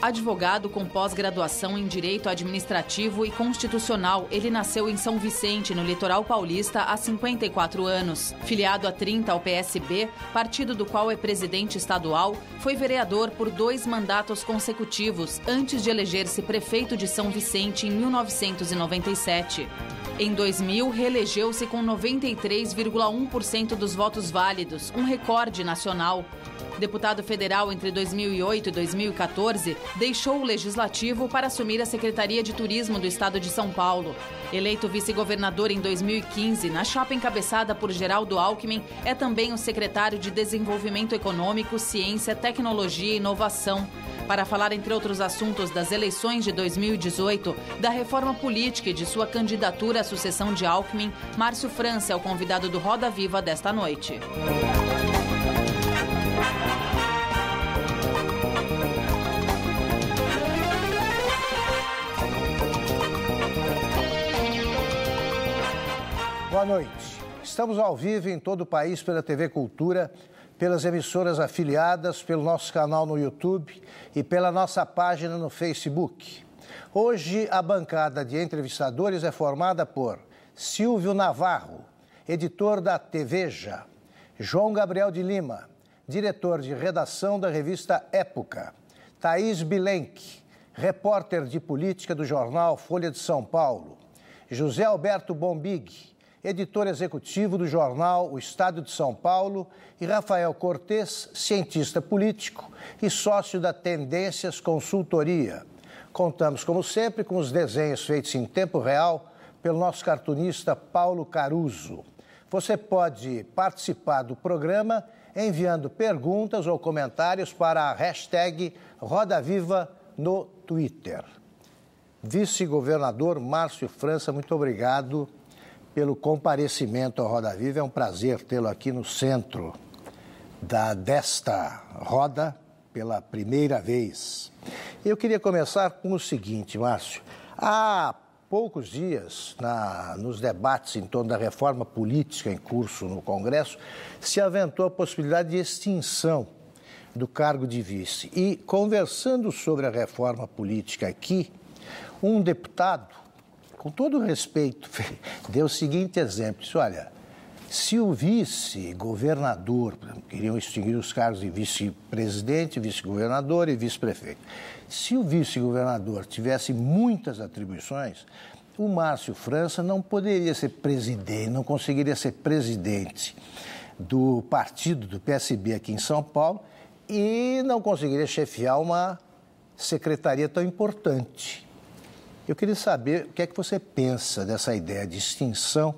Advogado com pós-graduação em Direito Administrativo e Constitucional, ele nasceu em São Vicente, no litoral paulista, há 54 anos. Filiado há 30 ao PSB, partido do qual é presidente estadual, foi vereador por dois mandatos consecutivos, antes de eleger-se prefeito de São Vicente em 1997. Em 2000, reelegeu-se com 93,1% dos votos válidos, um recorde nacional. Deputado federal entre 2008 e 2014, deixou o legislativo para assumir a Secretaria de Turismo do Estado de São Paulo. Eleito vice-governador em 2015, na chapa encabeçada por Geraldo Alckmin, é também o secretário de Desenvolvimento Econômico, Ciência, Tecnologia e Inovação. Para falar, entre outros assuntos, das eleições de 2018, da reforma política e de sua candidatura à sucessão de Alckmin, Márcio França é o convidado do Roda Viva desta noite. Boa noite. Estamos ao vivo em todo o país pela TV Cultura, pelas emissoras afiliadas, pelo nosso canal no YouTube e pela nossa página no Facebook. Hoje, a bancada de entrevistadores é formada por Silvio Navarro, editor da TVja, João Gabriel de Lima, diretor de redação da revista Época, Thaís Bilenque, repórter de política do jornal Folha de São Paulo, José Alberto Bombig, editor executivo do jornal O Estado de São Paulo, e Rafael Cortes, cientista político e sócio da Tendências Consultoria. Contamos, como sempre, com os desenhos feitos em tempo real pelo nosso cartunista Paulo Caruso. Você pode participar do programa enviando perguntas ou comentários para a hashtag RodaViva no Twitter. Vice-governador Márcio França, muito obrigado pelo comparecimento ao Roda Viva. É um prazer tê-lo aqui no centro da, desta roda pela primeira vez. Eu queria começar com o seguinte, Márcio. Há poucos dias, na, nos debates em torno da reforma política em curso no Congresso, se aventou a possibilidade de extinção do cargo de vice. E, conversando sobre a reforma política aqui, um deputado com todo respeito, deu o seguinte exemplo: disse, olha, se o vice-governador, queriam extinguir os cargos de vice-presidente, vice-governador e vice-prefeito, se o vice-governador tivesse muitas atribuições, o Márcio França não poderia ser presidente, não conseguiria ser presidente do partido do PSB aqui em São Paulo e não conseguiria chefiar uma secretaria tão importante. Eu queria saber o que é que você pensa dessa ideia de extinção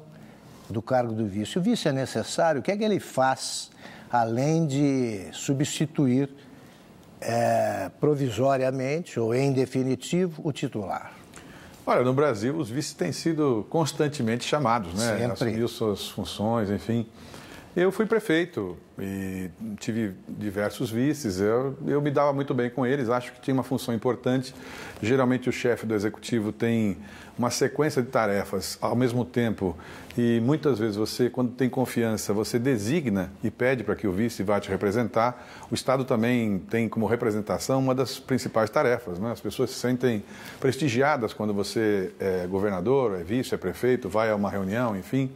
do cargo do vice. O vice é necessário? O que é que ele faz além de substituir é, provisoriamente ou em definitivo o titular? Olha, no Brasil os vices têm sido constantemente chamados, né? Sempre. Assumir suas funções, enfim. Eu fui prefeito e tive diversos vices. Eu, eu me dava muito bem com eles, acho que tinha uma função importante. Geralmente, o chefe do executivo tem uma sequência de tarefas ao mesmo tempo. E muitas vezes você, quando tem confiança, você designa e pede para que o vice vá te representar. O Estado também tem como representação uma das principais tarefas. Né? As pessoas se sentem prestigiadas quando você é governador, é vice, é prefeito, vai a uma reunião, enfim.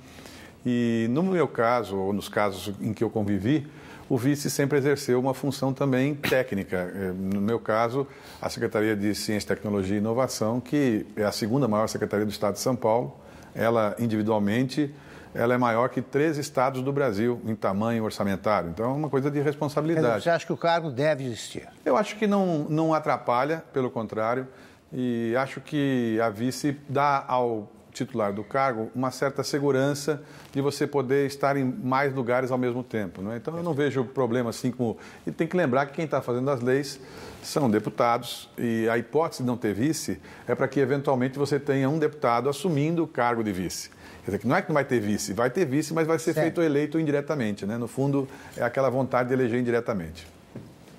E no meu caso, ou nos casos em que eu convivi, o vice sempre exerceu uma função também técnica. Eh, no meu caso, a Secretaria de Ciência, Tecnologia e Inovação, que é a segunda maior secretaria do Estado de São Paulo, ela individualmente ela é maior que três estados do Brasil em tamanho orçamentário. Então, é uma coisa de responsabilidade. Você acha que o cargo deve existir? Eu acho que não, não atrapalha, pelo contrário. E acho que a vice dá ao titular do cargo uma certa segurança de você poder estar em mais lugares ao mesmo tempo. Né? Então, eu não vejo problema assim como. E tem que lembrar que quem está fazendo as leis são deputados e a hipótese de não ter vice é para que, eventualmente, você tenha um deputado assumindo o cargo de vice. Quer dizer, que não é que não vai ter vice, vai ter vice, mas vai ser certo. feito eleito indiretamente. Né? No fundo, é aquela vontade de eleger indiretamente.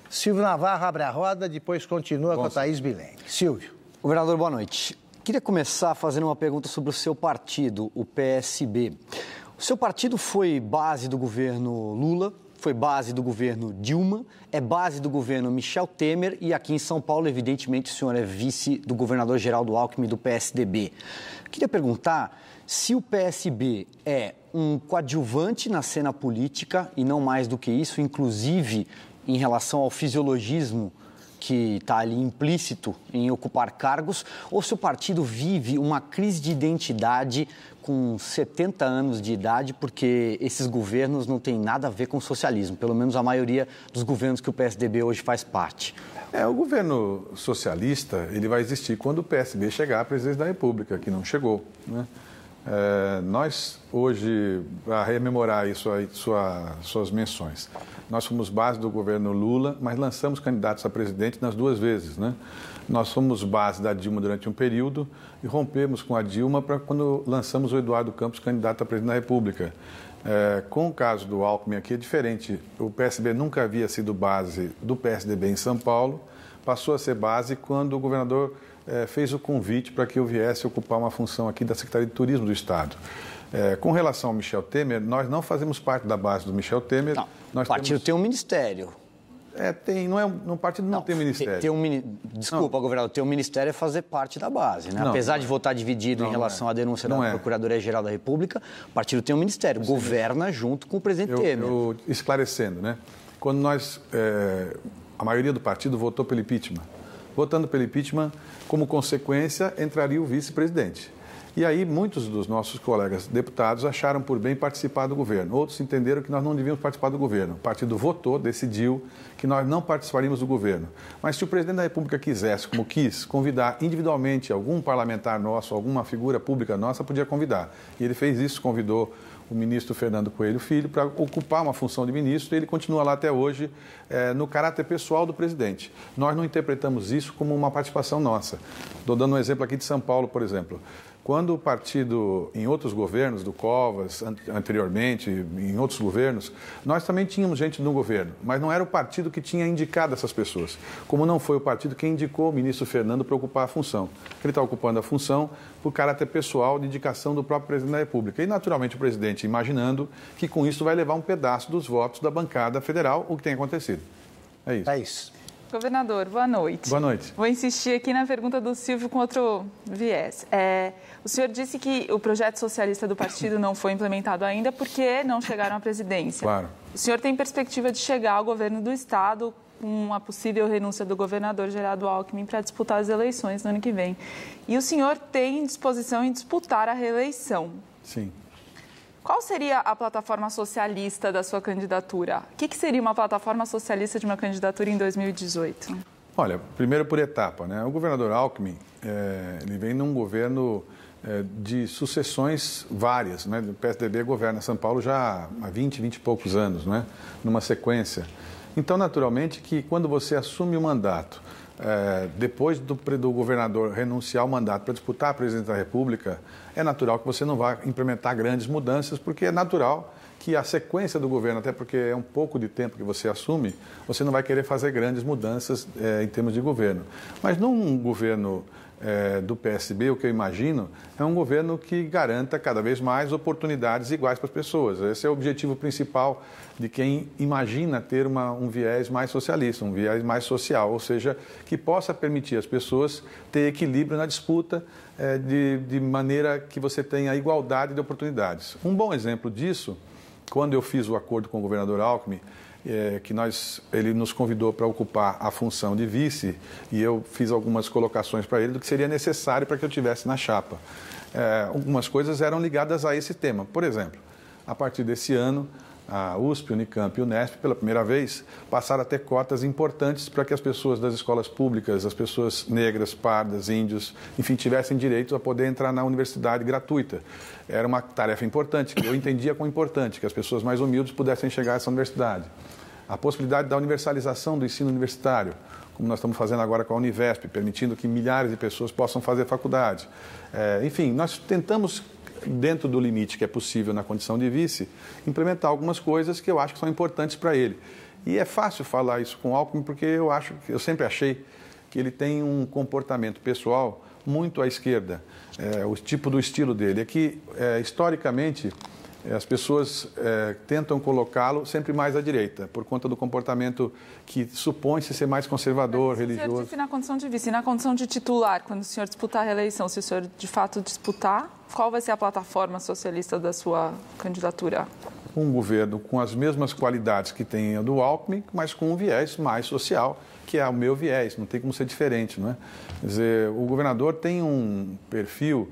Silvio Navarro abre a roda, depois continua com a Thaís Bilenque. Silvio. Governador, boa noite. Queria começar fazendo uma pergunta sobre o seu partido, o PSB. O seu partido foi base do governo Lula, foi base do governo Dilma, é base do governo Michel Temer e aqui em São Paulo, evidentemente, o senhor é vice do governador Geraldo Alckmin do PSDB. Queria perguntar se o PSB é um coadjuvante na cena política e não mais do que isso, inclusive em relação ao fisiologismo que está ali implícito em ocupar cargos ou se o partido vive uma crise de identidade com 70 anos de idade, porque esses governos não têm nada a ver com socialismo, pelo menos a maioria dos governos que o PSDB hoje faz parte. É, o governo socialista ele vai existir quando o PSB chegar à presidência da República, que não chegou. Né? É, nós, hoje, para rememorar isso, aí, sua, suas menções, nós fomos base do governo Lula, mas lançamos candidatos a presidente nas duas vezes, né? Nós fomos base da Dilma durante um período e rompemos com a Dilma para quando lançamos o Eduardo Campos candidato a presidente da República. É, com o caso do Alckmin aqui é diferente. O PSB nunca havia sido base do PSDB em São Paulo, passou a ser base quando o governador é, fez o convite para que eu viesse ocupar uma função aqui da Secretaria de Turismo do Estado. É, com relação ao Michel Temer, nós não fazemos parte da base do Michel Temer. Não, nós o partido temos... tem um ministério. É, tem, não é um partido não, não tem ministério. Tem, tem um, desculpa, não. governador, ter um ministério é fazer parte da base. Né? Não, Apesar de é. votar dividido em relação é. à denúncia da é. Procuradoria-Geral da República, o partido tem um ministério, Sim. governa junto com o presidente eu, Temer. Eu, esclarecendo, né? Quando nós. É, a maioria do partido votou pelo impeachment votando pelo impeachment, como consequência, entraria o vice-presidente. E aí, muitos dos nossos colegas deputados acharam por bem participar do governo. Outros entenderam que nós não devíamos participar do governo. O partido votou, decidiu que nós não participaríamos do governo. Mas se o presidente da República quisesse, como quis, convidar individualmente algum parlamentar nosso, alguma figura pública nossa, podia convidar. E ele fez isso, convidou o ministro Fernando Coelho Filho para ocupar uma função de ministro e ele continua lá até hoje é, no caráter pessoal do presidente. Nós não interpretamos isso como uma participação nossa. Estou dando um exemplo aqui de São Paulo, por exemplo. Quando o partido, em outros governos, do Covas, anteriormente, em outros governos, nós também tínhamos gente no governo, mas não era o partido que tinha indicado essas pessoas. Como não foi o partido que indicou o ministro Fernando para ocupar a função. Ele está ocupando a função por caráter pessoal de indicação do próprio presidente da República. E, naturalmente, o presidente imaginando que com isso vai levar um pedaço dos votos da bancada federal, o que tem acontecido. É isso. É isso. Governador, boa noite. Boa noite. Vou insistir aqui na pergunta do Silvio com outro viés. É, o senhor disse que o projeto socialista do partido não foi implementado ainda porque não chegaram à presidência. Claro. O senhor tem perspectiva de chegar ao governo do Estado com a possível renúncia do governador Geraldo Alckmin para disputar as eleições no ano que vem. E o senhor tem disposição em disputar a reeleição. Sim. Qual seria a plataforma socialista da sua candidatura? O que, que seria uma plataforma socialista de uma candidatura em 2018? Olha, primeiro por etapa, né? O governador Alckmin, é, ele vem num governo é, de sucessões várias, né? O PSDB governa São Paulo já há 20, 20 e poucos anos, né? Numa sequência. Então, naturalmente, que quando você assume o mandato é, depois do, do, governador renunciar ao mandato para disputar a presidência da República, é natural que você não vá implementar grandes mudanças, porque é natural que a sequência do governo, até porque é um pouco de tempo que você assume, você não vai querer fazer grandes mudanças é, em termos de governo. Mas num governo é, do PSB, o que eu imagino, é um governo que garanta cada vez mais oportunidades iguais para as pessoas. Esse é o objetivo principal de quem imagina ter uma, um viés mais socialista, um viés mais social, ou seja, que possa permitir às pessoas ter equilíbrio na disputa é, de, de maneira que você tenha igualdade de oportunidades. Um bom exemplo disso, quando eu fiz o acordo com o governador Alckmin, é, que nós, ele nos convidou para ocupar a função de vice e eu fiz algumas colocações para ele do que seria necessário para que eu tivesse na chapa. É, algumas coisas eram ligadas a esse tema. Por exemplo, a partir desse ano, a USP, Unicamp e Unesp, pela primeira vez, passaram a ter cotas importantes para que as pessoas das escolas públicas, as pessoas negras, pardas, índios, enfim, tivessem direito a poder entrar na universidade gratuita. Era uma tarefa importante, que eu entendia como importante, que as pessoas mais humildes pudessem chegar a essa universidade. A possibilidade da universalização do ensino universitário, como nós estamos fazendo agora com a Univesp, permitindo que milhares de pessoas possam fazer faculdade. É, enfim, nós tentamos dentro do limite que é possível na condição de vice, implementar algumas coisas que eu acho que são importantes para ele. E é fácil falar isso com o Alckmin, porque eu acho, eu sempre achei que ele tem um comportamento pessoal muito à esquerda. É, o tipo do estilo dele é que, é, historicamente, é, as pessoas é, tentam colocá-lo sempre mais à direita, por conta do comportamento que supõe-se ser mais conservador, religioso. O senhor disse na condição de vice, na condição de titular, quando o senhor disputar a reeleição, se o senhor de fato disputar, qual vai ser a plataforma socialista da sua candidatura? Um governo com as mesmas qualidades que tem a do Alckmin, mas com um viés mais social, que é o meu viés, não tem como ser diferente, não é? Quer dizer, o governador tem um perfil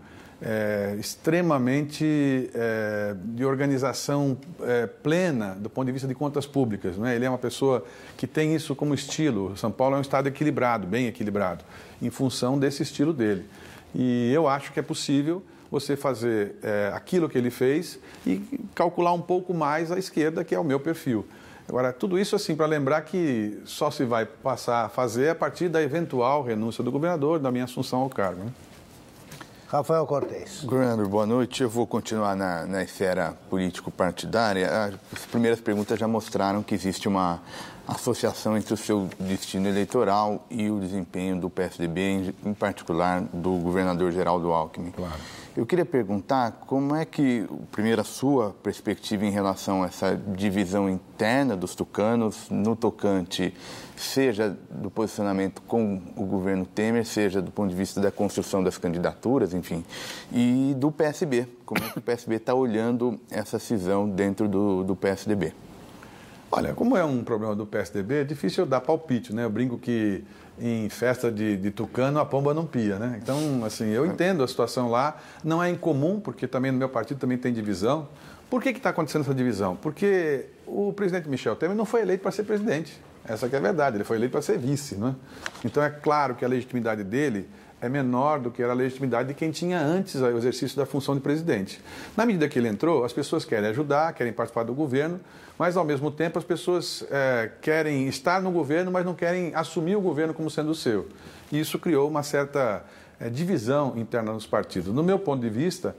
é, extremamente é, de organização é, plena do ponto de vista de contas públicas. Né? Ele é uma pessoa que tem isso como estilo. São Paulo é um estado equilibrado, bem equilibrado, em função desse estilo dele. E eu acho que é possível você fazer é, aquilo que ele fez e calcular um pouco mais à esquerda, que é o meu perfil. Agora, tudo isso assim para lembrar que só se vai passar a fazer a partir da eventual renúncia do governador, da minha assunção ao cargo. Né? Rafael Cortez. Governador, boa noite. Eu vou continuar na, na esfera político-partidária. Ah, as primeiras perguntas já mostraram que existe uma associação entre o seu destino eleitoral e o desempenho do PSDB, em, particular do governador Geraldo Alckmin. Claro. Eu queria perguntar como é que, primeiro, a sua perspectiva em relação a essa divisão interna dos tucanos no tocante seja do posicionamento com o governo Temer, seja do ponto de vista da construção das candidaturas, enfim, e do PSB. Como é que o PSB está olhando essa cisão dentro do, do PSDB? Olha, como é um problema do PSDB, é difícil dar palpite, né? Eu brinco que em festa de, de, tucano a pomba não pia, né? Então, assim, eu é. entendo a situação lá, não é incomum, porque também no meu partido também tem divisão. Por que está acontecendo essa divisão? Porque o presidente Michel Temer não foi eleito para ser presidente. Essa que é a verdade, ele foi eleito para ser vice, não é? Então é claro que a legitimidade dele é menor do que era a legitimidade de quem tinha antes o exercício da função de presidente. Na medida que ele entrou, as pessoas querem ajudar, querem participar do governo, mas ao mesmo tempo as pessoas é, querem estar no governo, mas não querem assumir o governo como sendo o seu. E isso criou uma certa é, divisão interna nos partidos. No meu ponto de vista,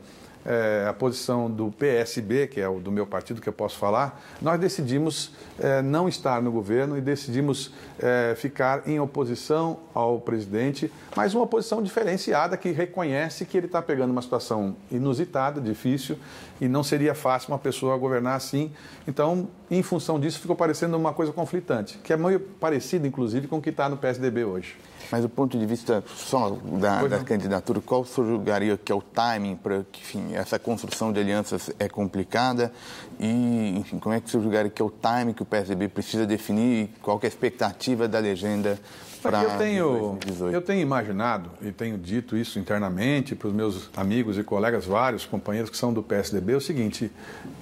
é, a posição do PSB, que é o do meu partido que eu posso falar, nós decidimos é, não estar no governo e decidimos é, ficar em oposição ao presidente, mas uma oposição diferenciada que reconhece que ele está pegando uma situação inusitada, difícil, e não seria fácil uma pessoa governar assim. Então, em função disso, ficou parecendo uma coisa conflitante, que é meio parecida, inclusive, com o que está no PSDB hoje. Mas do ponto de vista só da, da candidatura, qual o senhor julgaria que é o timing para que, enfim, essa construção de alianças é complicada? E, enfim, como é que o senhor julgaria que é o timing que o PSDB precisa definir? Qual é a expectativa da legenda para eu tenho, 2018? Eu tenho imaginado e tenho dito isso internamente para os meus amigos e colegas, vários companheiros que são do PSDB, é o seguinte,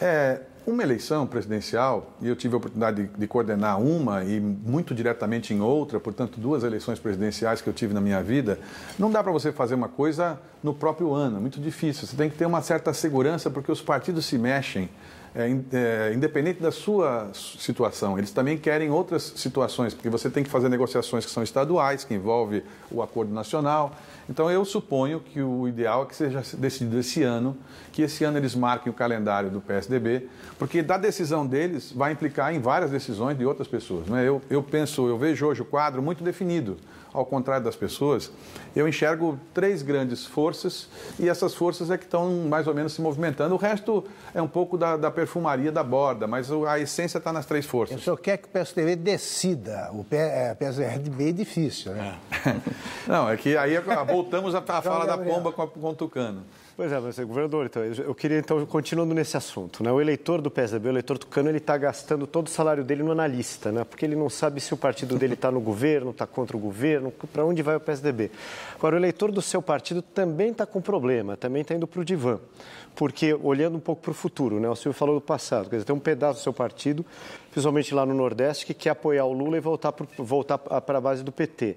é, uma eleição presidencial, e eu tive a oportunidade de, de, coordenar uma e muito diretamente em outra, portanto, duas eleições presidenciais que eu tive na minha vida, não dá para você fazer uma coisa no próprio ano, é muito difícil. Você tem que ter uma certa segurança, porque os partidos se mexem é, é, independente da sua situação, eles também querem outras situações, porque você tem que fazer negociações que são estaduais, que envolve o acordo nacional. Então, eu suponho que o ideal é que seja decidido esse ano, que esse ano eles marquem o calendário do PSDB, porque da decisão deles vai implicar em várias decisões de outras pessoas. Né? Eu, eu penso, eu vejo hoje o quadro muito definido ao contrário das pessoas, eu enxergo três grandes forças e essas forças é que estão mais ou menos se movimentando. O resto é um pouco da, da perfumaria da borda, mas a essência está nas três forças. O senhor quer que o PSDB decida. O PSDB é meio é difícil, né? É. Não, é que aí é, voltamos à fala da pomba com, com o Tucano. Pois é, mas é governador, então, eu queria, então, continuando nesse assunto, né? O eleitor do PSDB, o eleitor tucano, ele está gastando todo o salário dele no analista, né? Porque ele não sabe se o partido dele está no governo, está contra o governo, para onde vai o PSDB. Agora, o eleitor do seu partido também está com problema, também está indo para o divã. Porque, olhando um pouco para o futuro, né? O senhor falou do passado, quer dizer, tem um pedaço do seu partido, principalmente lá no Nordeste, que quer apoiar o Lula e voltar para voltar a base do PT.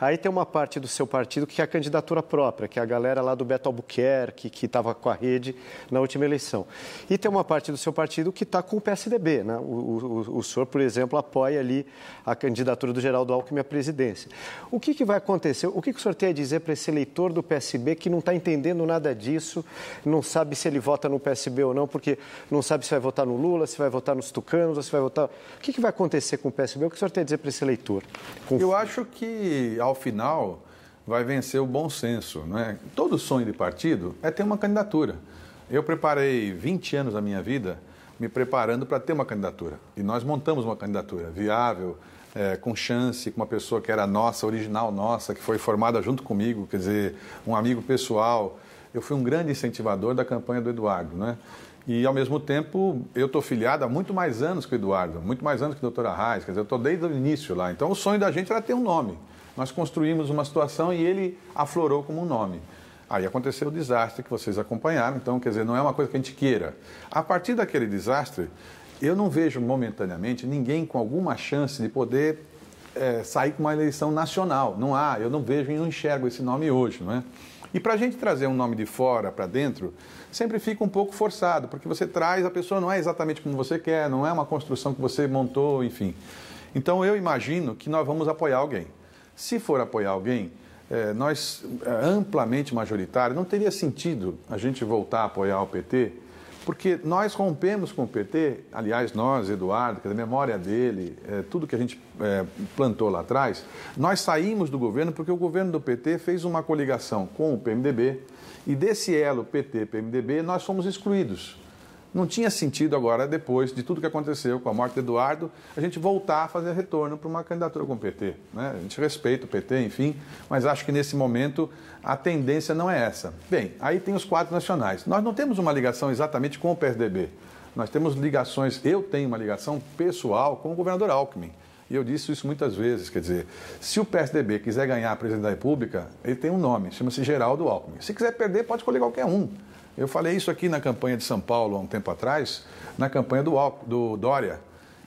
Aí tem uma parte do seu partido que é a candidatura própria, que é a galera lá do Beto Albuquerque, que estava com a rede na última eleição. E tem uma parte do seu partido que está com o PSDB. Né? O, o, o, senhor, por exemplo, apoia ali a candidatura do Geraldo Alckmin à presidência. O que, que vai acontecer? O que, que o senhor tem a dizer para esse eleitor do PSB que não está entendendo nada disso, não sabe se ele vota no PSB ou não, porque não sabe se vai votar no Lula, se vai votar nos tucanos, ou se vai votar. O que, que vai acontecer com o PSB? O que o senhor tem a dizer para esse eleitor? Com... Eu acho que, ao ao final, vai vencer o bom senso. Né? Todo sonho de partido é ter uma candidatura. Eu preparei 20 anos da minha vida me preparando para ter uma candidatura. E nós montamos uma candidatura viável, é, com chance, com uma pessoa que era nossa, original nossa, que foi formada junto comigo, quer dizer, um amigo pessoal. Eu fui um grande incentivador da campanha do Eduardo, né? E, ao mesmo tempo, eu estou filiado há muito mais anos que o Eduardo, muito mais anos que a doutora Reis, quer dizer, eu estou desde o início lá. Então, o sonho da gente era ter um nome. Nós construímos uma situação e ele aflorou como um nome. Aí aconteceu o desastre que vocês acompanharam, então, quer dizer, não é uma coisa que a gente queira. A partir daquele desastre, eu não vejo momentaneamente ninguém com alguma chance de poder é, sair com uma eleição nacional. Não há, eu não vejo e não enxergo esse nome hoje, não é? E para a gente trazer um nome de fora para dentro, sempre fica um pouco forçado, porque você traz, a pessoa não é exatamente como você quer, não é uma construção que você montou, enfim. Então eu imagino que nós vamos apoiar alguém. Se for apoiar alguém, é, nós é, amplamente majoritário, não teria sentido a gente voltar a apoiar o PT, porque nós rompemos com o PT, aliás, nós, Eduardo, que a memória dele, é, tudo que a gente é, plantou lá atrás, nós saímos do governo porque o governo do PT fez uma coligação com o PMDB e desse elo PT-PMDB nós fomos excluídos não tinha sentido agora, depois de tudo que aconteceu com a morte de Eduardo, a gente voltar a fazer retorno para uma candidatura com o PT. Né? A gente respeita o PT, enfim, mas acho que nesse momento a tendência não é essa. Bem, aí tem os quadros nacionais. Nós não temos uma ligação exatamente com o PSDB. Nós temos ligações, eu tenho uma ligação pessoal com o governador Alckmin. E eu disse isso muitas vezes, quer dizer, se o PSDB quiser ganhar a presidência da República, ele tem um nome, chama-se Geraldo Alckmin. Se quiser perder, pode escolher qualquer um. Eu falei isso aqui na campanha de São Paulo há um tempo atrás, na campanha do, do Dória.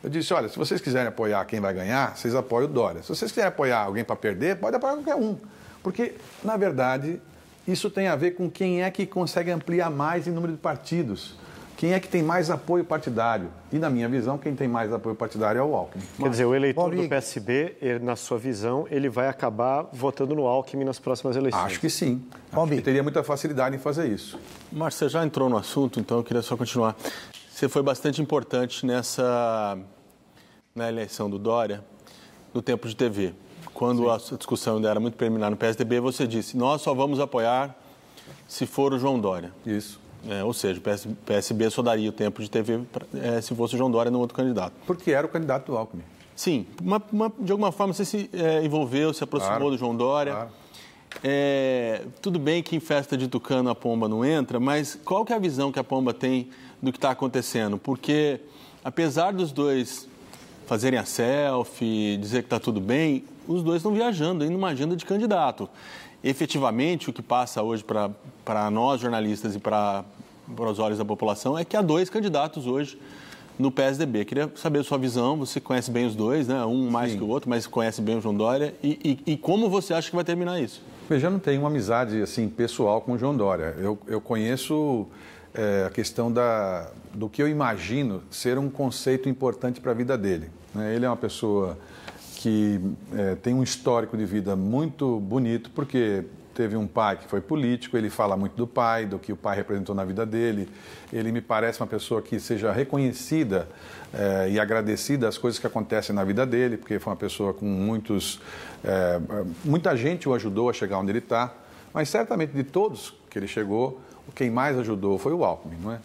Eu disse: olha, se vocês quiserem apoiar quem vai ganhar, vocês apoiam o Dória. Se vocês quiserem apoiar alguém para perder, pode apoiar qualquer um. Porque, na verdade, isso tem a ver com quem é que consegue ampliar mais em número de partidos. Quem é que tem mais apoio partidário? E, na minha visão, quem tem mais apoio partidário é o Alckmin. Quer Mas, dizer, o eleitor do PSB, ele, na sua visão, ele vai acabar votando no Alckmin nas próximas eleições? Acho que sim. Acho que teria muita facilidade em fazer isso. Márcio, você já entrou no assunto, então eu queria só continuar. Você foi bastante importante nessa na eleição do Dória, no tempo de TV. Quando sim. a discussão ainda era muito preliminar no PSDB, você disse: Nós só vamos apoiar se for o João Dória. Isso. É, ou seja, o PSB só daria o tempo de TV é, se fosse o João Dória no outro candidato. Porque era o candidato do Alckmin. Sim, uma, uma, de alguma forma você se é, envolveu, se aproximou claro, do João Dória. Claro. É, tudo bem que em festa de Tucano a pomba não entra, mas qual que é a visão que a pomba tem do que está acontecendo? Porque apesar dos dois fazerem a selfie, dizer que está tudo bem, os dois estão viajando indo numa agenda de candidato efetivamente o que passa hoje para nós jornalistas e para os olhos da população é que há dois candidatos hoje no PSDB. Queria saber a sua visão, você conhece bem os dois, né? um mais Sim. que o outro, mas conhece bem o João Dória, e, e, e como você acha que vai terminar isso? Veja, não tenho uma amizade assim pessoal com o João Dória. Eu, eu conheço é, a questão da, do que eu imagino ser um conceito importante para a vida dele. Né? Ele é uma pessoa que é, tem um histórico de vida muito bonito, porque teve um pai que foi político, ele fala muito do pai, do que o pai representou na vida dele. Ele me parece uma pessoa que seja reconhecida é, e agradecida às coisas que acontecem na vida dele, porque foi uma pessoa com muitos. É, muita gente o ajudou a chegar onde ele está, mas certamente de todos que ele chegou, quem mais ajudou foi o Alckmin, não é?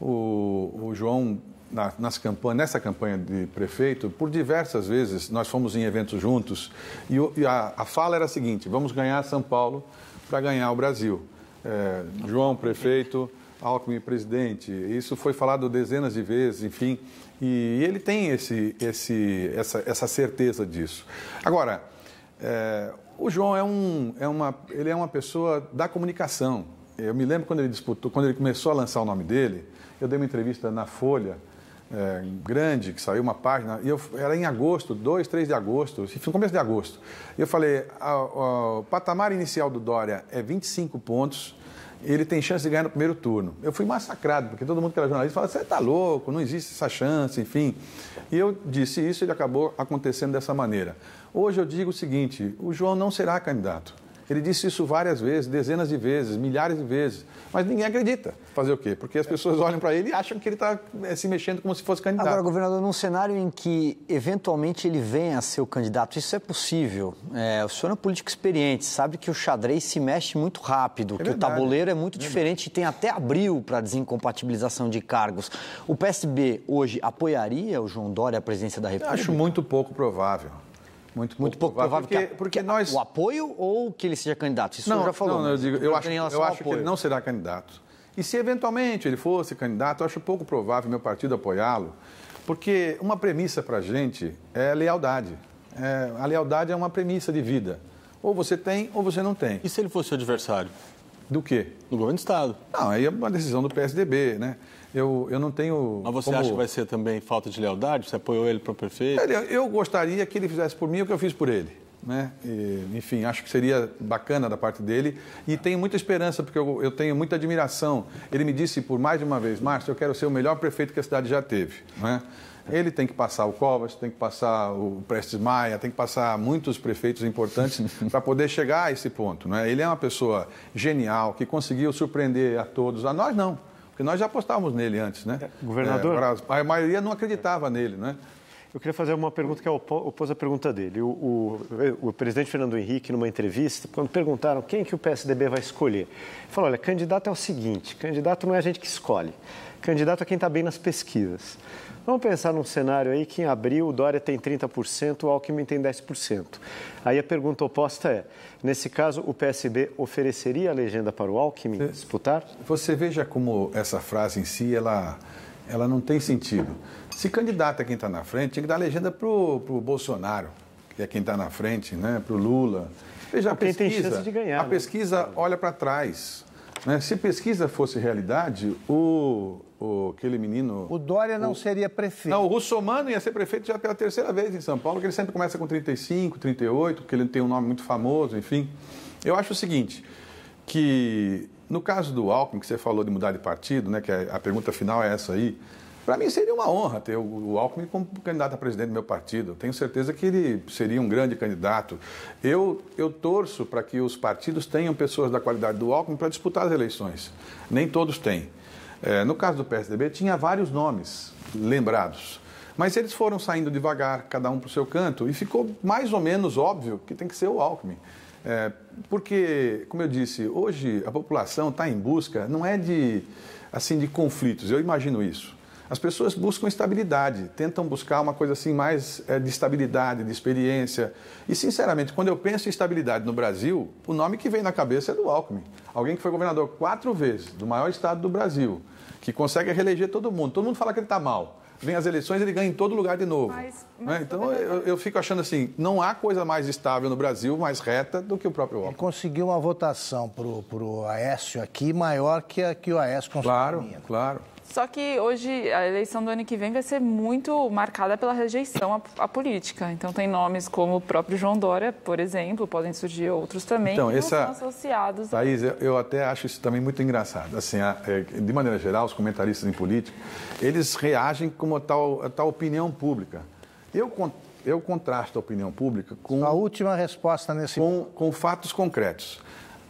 O, o João na, nas campanha, nessa campanha de prefeito, por diversas vezes nós fomos em eventos juntos e, e a, a, fala era a seguinte: vamos ganhar São Paulo para ganhar o Brasil. É, João, prefeito, Alckmin, presidente. Isso foi falado dezenas de vezes, enfim, e ele tem esse, esse, essa, essa certeza disso. Agora, é, o João é, um, é, uma, ele é uma pessoa da comunicação. Eu me lembro quando ele disputou, quando ele começou a lançar o nome dele, eu dei uma entrevista na Folha é, grande, que saiu uma página, e eu, era em agosto, 2, 3 de agosto, no começo de agosto. E eu falei, a, a, o patamar inicial do Dória é 25 pontos, ele tem chance de ganhar no primeiro turno. Eu fui massacrado, porque todo mundo que era jornalista falava você está louco, não existe essa chance, enfim. E eu disse isso e acabou acontecendo dessa maneira. Hoje eu digo o seguinte, o João não será candidato. Ele disse isso várias vezes, dezenas de vezes, milhares de vezes. Mas ninguém acredita. Fazer o quê? Porque as pessoas olham para ele e acham que ele está eh, se mexendo como se fosse candidato. Agora, governador, num cenário em que eventualmente ele venha a ser o candidato, isso é possível. É, o senhor é um político experiente, sabe que o xadrez se mexe muito rápido, é que verdade. o tabuleiro é muito é diferente e tem até abril para desincompatibilização de cargos. O PSB hoje apoiaria o João Dória à presidência da República? Eu acho muito pouco provável. Muito, muito pouco, provável. Porque, porque nós... O apoio ou que ele seja candidato? Isso não, já falou. Não, né? eu, digo, eu acho, eu acho que ele não será candidato. E se eventualmente ele fosse candidato, eu acho pouco provável meu partido apoiá-lo, porque uma premissa para a gente é lealdade. É, a lealdade é uma premissa de vida. Ou você tem ou você não tem. E se ele fosse seu adversário? Do quê? Do governo do Estado. Não, aí é uma decisão do PSDB, né? Eu, eu não tenho. Mas você como... acha que vai ser também falta de lealdade? Você apoiou ele para o prefeito? eu gostaria que ele fizesse por mim o que eu fiz por ele. Né? E, enfim, acho que seria bacana da parte dele e tenho muita esperança, porque eu, eu tenho muita admiração. Ele me disse por mais de uma vez, Márcio, eu quero ser o melhor prefeito que a cidade já teve. Né? Ele tem que passar o Covas, tem que passar o Prestes Maia, tem que passar muitos prefeitos importantes para poder chegar a esse ponto. Né? Ele é uma pessoa genial, que conseguiu surpreender a todos. A nós não, porque nós já apostávamos nele antes. Né? É, governador? É, a maioria não acreditava nele, né? Eu queria fazer uma pergunta que é opôs à pergunta dele. O, o, o, presidente Fernando Henrique, numa entrevista, quando perguntaram quem que o PSDB vai escolher, ele falou: olha, candidato é o seguinte, candidato não é a gente que escolhe, candidato é quem está bem nas pesquisas. Vamos pensar num cenário aí que em abril o Dória tem 30%, o Alckmin tem 10%. Aí a pergunta oposta é: nesse caso, o PSB ofereceria a legenda para o Alckmin você, disputar? Você veja como essa frase em si ela, ela não tem sentido. Se candidata quem está na frente, tem que dar a legenda para o Bolsonaro, que é quem está na frente, né? para o Lula. Veja, a quem pesquisa, tem chance de ganhar, a né? pesquisa olha para trás. Né? Se pesquisa fosse realidade, o o, aquele menino. O Dória não o, seria prefeito. Não, o Russomano ia ser prefeito já pela terceira vez em São Paulo, que ele sempre começa com 35, 38, porque ele tem um nome muito famoso, enfim. Eu acho o seguinte, que no caso do Alckmin, que você falou de mudar de partido, né, que é, a, pergunta final é essa aí, para mim seria uma honra ter o, Alckmin como candidato a presidente do meu partido. tenho certeza que ele seria um grande candidato. Eu, eu torço para que os partidos tenham pessoas da qualidade do Alckmin para disputar as eleições. Nem todos têm. É, no caso do PSDB, tinha vários nomes lembrados. Mas eles foram saindo devagar, cada um para o seu canto, e ficou mais ou menos óbvio que tem que ser o Alckmin. É, porque, como eu disse, hoje a população está em busca, não é de, assim, de conflitos, eu imagino isso. As pessoas buscam estabilidade, tentam buscar uma coisa assim mais é, de estabilidade, de experiência. E, sinceramente, quando eu penso em estabilidade no Brasil, o nome que vem na cabeça é do Alckmin. Alguém que foi governador quatro vezes, do maior estado do Brasil, que consegue reeleger todo mundo. Todo mundo fala que ele está mal. Vem as eleições, ele ganha em todo lugar de novo. Mas, mas né? Então, eu, eu, fico achando assim, não há coisa mais estável no Brasil, mais reta, do que o próprio Alckmin. Ele conseguiu uma votação para o Aécio aqui maior que a que o Aécio conseguiu. Claro, claro. Só que hoje a eleição do ano que vem vai ser muito marcada pela rejeição à, à política. Então tem nomes como o próprio João Dória, por exemplo, podem surgir outros também então, que essa... não são associados. Thaís, eu, eu, até acho isso também muito engraçado. Assim, a, é, de maneira geral, os comentaristas em política, eles reagem como a tal, a tal opinião pública. Eu eu contrasto a opinião pública com a última resposta nesse com, com fatos concretos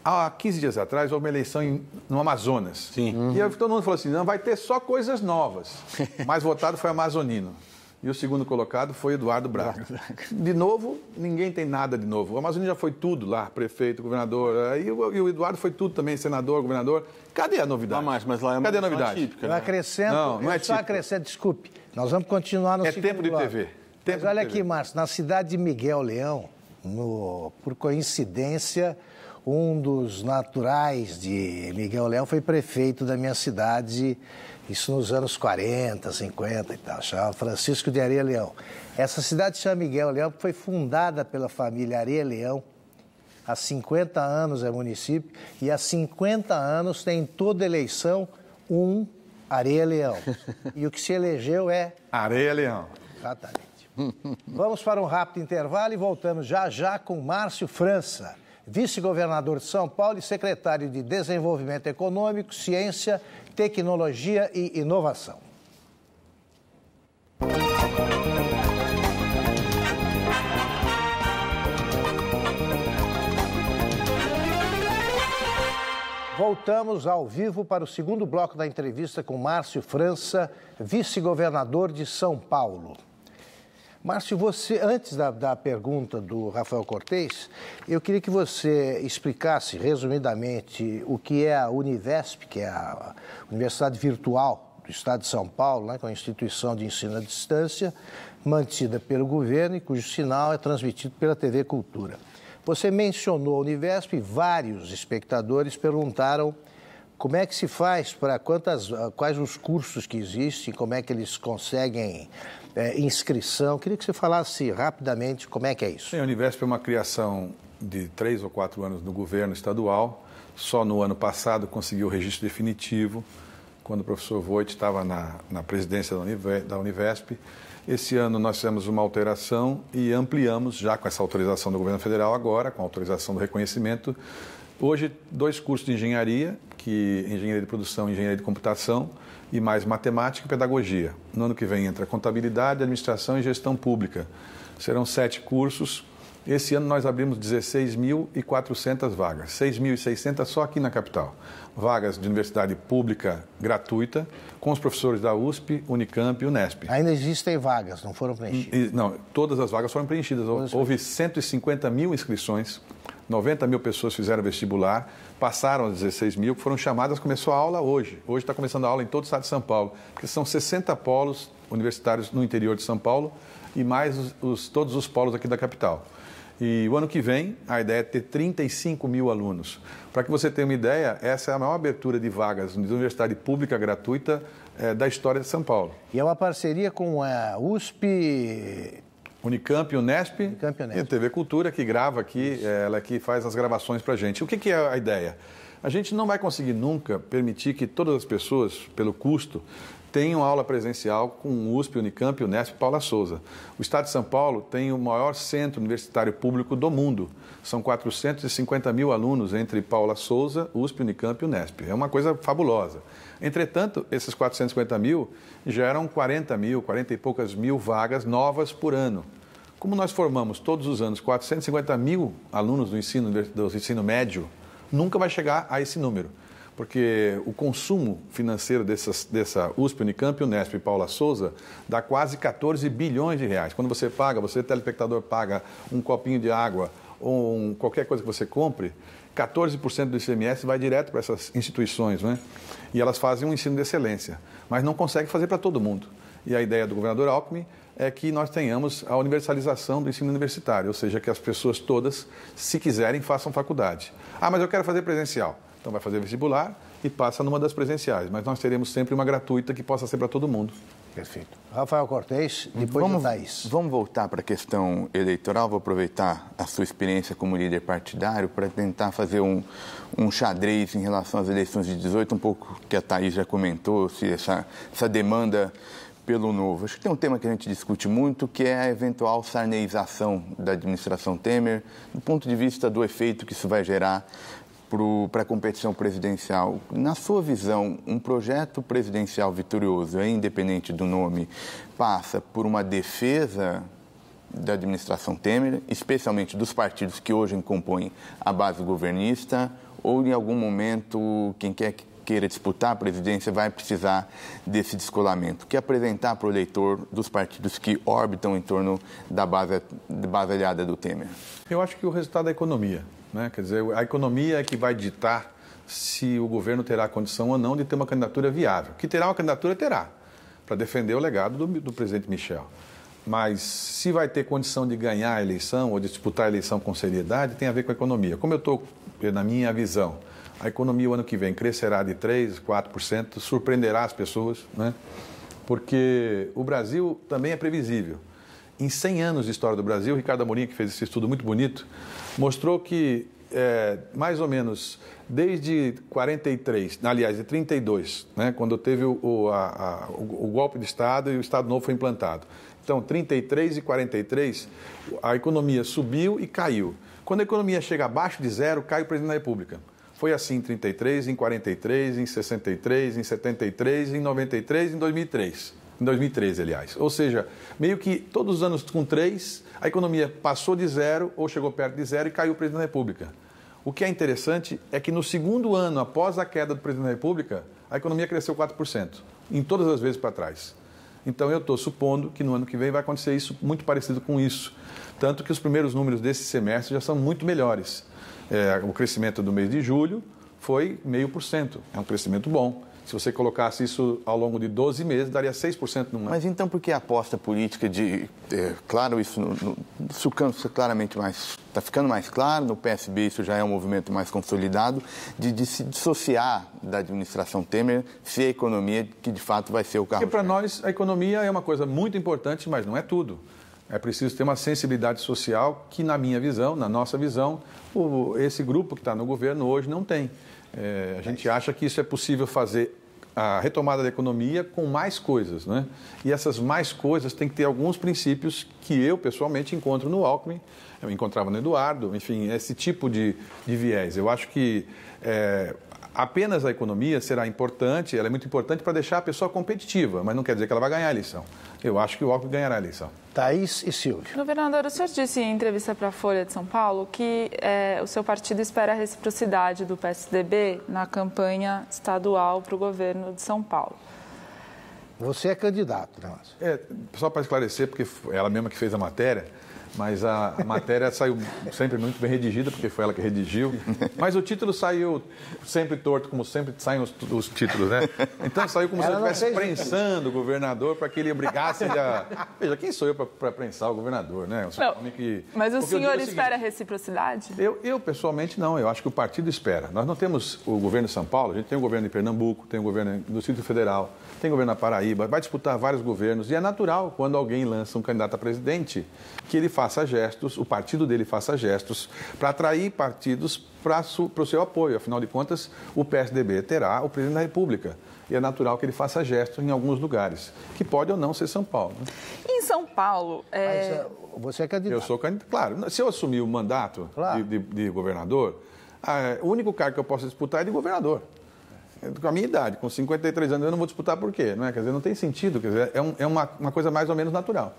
há 15 dias atrás houve uma eleição em, no Amazonas. Sim. Uhum. E todo mundo falou assim: não, vai ter só coisas novas. O mais votado foi Amazonino. E o segundo colocado foi Eduardo Braga. Eduardo Braga. De novo, ninguém tem nada de novo. O Amazônia já foi tudo lá, prefeito, governador. Eh, e o, Eduardo foi tudo também, senador, governador. Cadê a novidade? Não, mas, mas lá é uma Cadê a novidade? Típica, né? acrescento, não, não é só acrescento, desculpe. Nós vamos continuar no É tempo de lado. TV. Tempo mas olha TV. aqui, Márcio, na cidade de Miguel Leão, no, por coincidência, um dos naturais de Miguel Léo foi prefeito da minha cidade, isso nos anos 40, 50 e tal, chamava Francisco de Areia Leão. Essa cidade chama Miguel Leão porque foi fundada pela família Areia Leão. Há 50 anos é município e há 50 anos tem toda eleição um Areia Leão. E o que se elegeu é. Areia Leão. Exatamente. Vamos para um rápido intervalo e voltamos já já com Márcio França vice-governador de São Paulo e secretário de Desenvolvimento Econômico, Ciência, Tecnologia e Inovação. Voltamos ao vivo para o segundo bloco da entrevista com Márcio França, vice-governador de São Paulo. Márcio, você, antes da, da pergunta do Rafael Cortez, eu queria que você explicasse resumidamente o que é a Univesp, que é a Universidade Virtual do Estado de São Paulo, né, que é uma instituição de ensino à distância, mantida pelo governo e cujo sinal é transmitido pela TV Cultura. Você mencionou a Univesp e vários espectadores perguntaram como é que se faz, para quantas, quais os cursos que existem, como é que eles conseguem é, inscrição. Queria que você falasse rapidamente como é que é isso. Sim, a Univesp é uma criação de três ou quatro anos no governo estadual. Só no ano passado conseguiu o registro definitivo, quando o professor Voigt estava na, na presidência da, da Univesp. Esse ano nós fizemos uma alteração e ampliamos, já com essa autorização do governo federal agora, com a autorização do reconhecimento, Hoje, dois cursos de engenharia, que engenharia de produção e engenharia de computação, e mais matemática e pedagogia. No ano que vem entra contabilidade, administração e gestão pública. Serão sete cursos. Esse ano nós abrimos 16.400 vagas, 6.600 só aqui na capital. Vagas de universidade pública gratuita, com os professores da USP, Unicamp e Unesp. Ainda existem vagas, não foram preenchidas? Não, todas as vagas foram preenchidas. Houve 150 mil inscrições 90 mil pessoas fizeram vestibular, passaram 16 mil, foram chamadas, começou a aula hoje. Hoje está começando a aula em todo o estado de São Paulo, que são 60 polos universitários no interior de São Paulo e mais os, os, todos os polos aqui da capital. E o ano que vem, a ideia é ter 35 mil alunos. Para que você tenha uma ideia, essa é a maior abertura de vagas de universidade pública gratuita é, da história de São Paulo. E é uma parceria com a USP, Unicamp, Unesp, Unicamp, Unesp. e TV Cultura, que grava aqui, eh, ela é que faz as gravações para gente. O que, que é a ideia? A gente não vai conseguir nunca permitir que todas as pessoas, pelo custo, tenham aula presencial com o USP, Unicamp e Unesp Paula Souza. O Estado de São Paulo tem o maior centro universitário público do mundo. São 450 mil alunos entre Paula Souza, USP, Unicamp e Unesp. É uma coisa fabulosa. Entretanto, esses 450 mil geram 40 mil, 40 e poucas mil vagas novas por ano. Como nós formamos todos os anos 450 mil alunos do ensino, do ensino médio, nunca vai chegar a esse número porque o consumo financeiro dessas, dessa USP, Unicamp, Unesp e Paula Souza dá quase 14 bilhões de reais. Quando você paga, você, telespectador, paga um copinho de água ou um, qualquer coisa que você compre, 14% do ICMS vai direto para essas instituições, né? E elas fazem um ensino de excelência, mas não conseguem fazer para todo mundo. E a ideia do governador Alckmin é que nós tenhamos a universalização do ensino universitário, ou seja, que as pessoas todas, se quiserem, façam faculdade. Ah, mas eu quero fazer presencial. Então vai fazer vestibular e passa numa das presenciais, mas nós teremos sempre uma gratuita que possa ser para todo mundo. Perfeito. Rafael Cortez, depois vamos, Thaís. Vamos voltar para a questão eleitoral. Vou aproveitar a sua experiência como líder partidário para tentar fazer um, um xadrez em relação às eleições de 18, um pouco que a Thaís já comentou, se essa, essa demanda pelo novo. Acho que tem um tema que a gente discute muito, que é a eventual sarneização da administração Temer, do ponto de vista do efeito que isso vai gerar para a competição presidencial. Na sua visão, um projeto presidencial vitorioso, independente do nome, passa por uma defesa da administração Temer, especialmente dos partidos que hoje compõem a base governista, ou em algum momento quem quer que queira disputar a presidência vai precisar desse descolamento, que é apresentar para o eleitor dos partidos que orbitam em torno da base, base aliada do Temer? Eu acho que o resultado é a economia. Né? Quer dizer, a economia é que vai ditar se o governo terá condição ou não de ter uma candidatura viável. Que terá uma candidatura, terá, para defender o legado do, do presidente Michel. Mas se vai ter condição de ganhar a eleição ou de disputar a eleição com seriedade, tem a ver com a economia. Como eu estou, na minha visão, a economia o ano que vem crescerá de 3%, 4%, surpreenderá as pessoas, né? porque o Brasil também é previsível em 100 anos de história do Brasil, Ricardo Amorim, que fez esse estudo muito bonito, mostrou que é, mais ou menos desde 43, aliás, de 32, né, quando teve o, o, a, a, o, golpe de Estado e o Estado Novo foi implantado. Então, 33 e 43, a economia subiu e caiu. Quando a economia chega abaixo de zero, cai o presidente da República. Foi assim em 33, em 43, em 63, em 73, em em 93, em 2003 em 2013, aliás. Ou seja, meio que todos os anos com três, a economia passou de zero ou chegou perto de zero e caiu o presidente da República. O que é interessante é que no segundo ano após a queda do presidente da República, a economia cresceu 4%, em todas as vezes para trás. Então eu estou supondo que no ano que vem vai acontecer isso muito parecido com isso. Tanto que os primeiros números desse semestre já são muito melhores. É, o crescimento do mês de julho foi meio por cento. É um crescimento bom. Se você colocasse isso ao longo de 12 meses, daria 6% no ano. Mas então por que a aposta política de. É, claro, isso. No, no, claramente mais. Está ficando mais claro, no PSB isso já é um movimento mais consolidado, de, de se dissociar da administração Temer se a economia que de fato vai ser o carro. Porque para nós a economia é uma coisa muito importante, mas não é tudo. É preciso ter uma sensibilidade social que, na minha visão, na nossa visão, o, esse grupo que está no governo hoje não tem. É, a gente acha que isso é possível fazer a retomada da economia com mais coisas, né? E essas mais coisas têm que ter alguns princípios que eu pessoalmente encontro no Alckmin, eu encontrava no Eduardo, enfim, esse tipo de, de viés. Eu acho que é, apenas a economia será importante, ela é muito importante para deixar a pessoa competitiva, mas não quer dizer que ela vai ganhar a eleição. Eu acho que o Alckmin ganhará a eleição. Thaís e Silvio. Governador, o senhor disse em entrevista para a Folha de São Paulo que é, o seu partido espera a reciprocidade do PSDB na campanha estadual para o governo de São Paulo. Você é candidato, né? É, só para esclarecer, porque ela mesma que fez a matéria, mas a, a matéria saiu sempre muito bem redigida, porque foi ela que redigiu. Mas o título saiu sempre torto, como sempre saem os, os títulos, né? Então saiu como ela se eu estivesse prensando o governador para que ele obrigasse a. Veja, quem sou eu para prensar o governador, né? Não, que... Mas o senhor o seguinte, espera reciprocidade? Eu, eu, pessoalmente, não. Eu acho que o partido espera. Nós não temos o governo de São Paulo, a gente tem o governo de Pernambuco, tem o governo do Distrito Federal tem governo na Paraíba, vai disputar vários governos. E é natural, quando alguém lança um candidato a presidente, que ele faça gestos, o partido dele faça gestos, para atrair partidos para o seu apoio. Afinal de contas, o PSDB terá o presidente da República. E é natural que ele faça gestos em alguns lugares, que pode ou não ser São Paulo. Né? Em São Paulo. É... Mas, ah, é, você é candidato? Eu sou candidato. Claro, se eu assumir o mandato claro. de, de, de governador, ah, o único cargo que eu posso disputar é de governador com a minha idade, com 53 anos, eu não vou disputar por quê? Não é? Quer dizer, não tem sentido, quer dizer, é, um, é uma, uma coisa mais ou menos natural.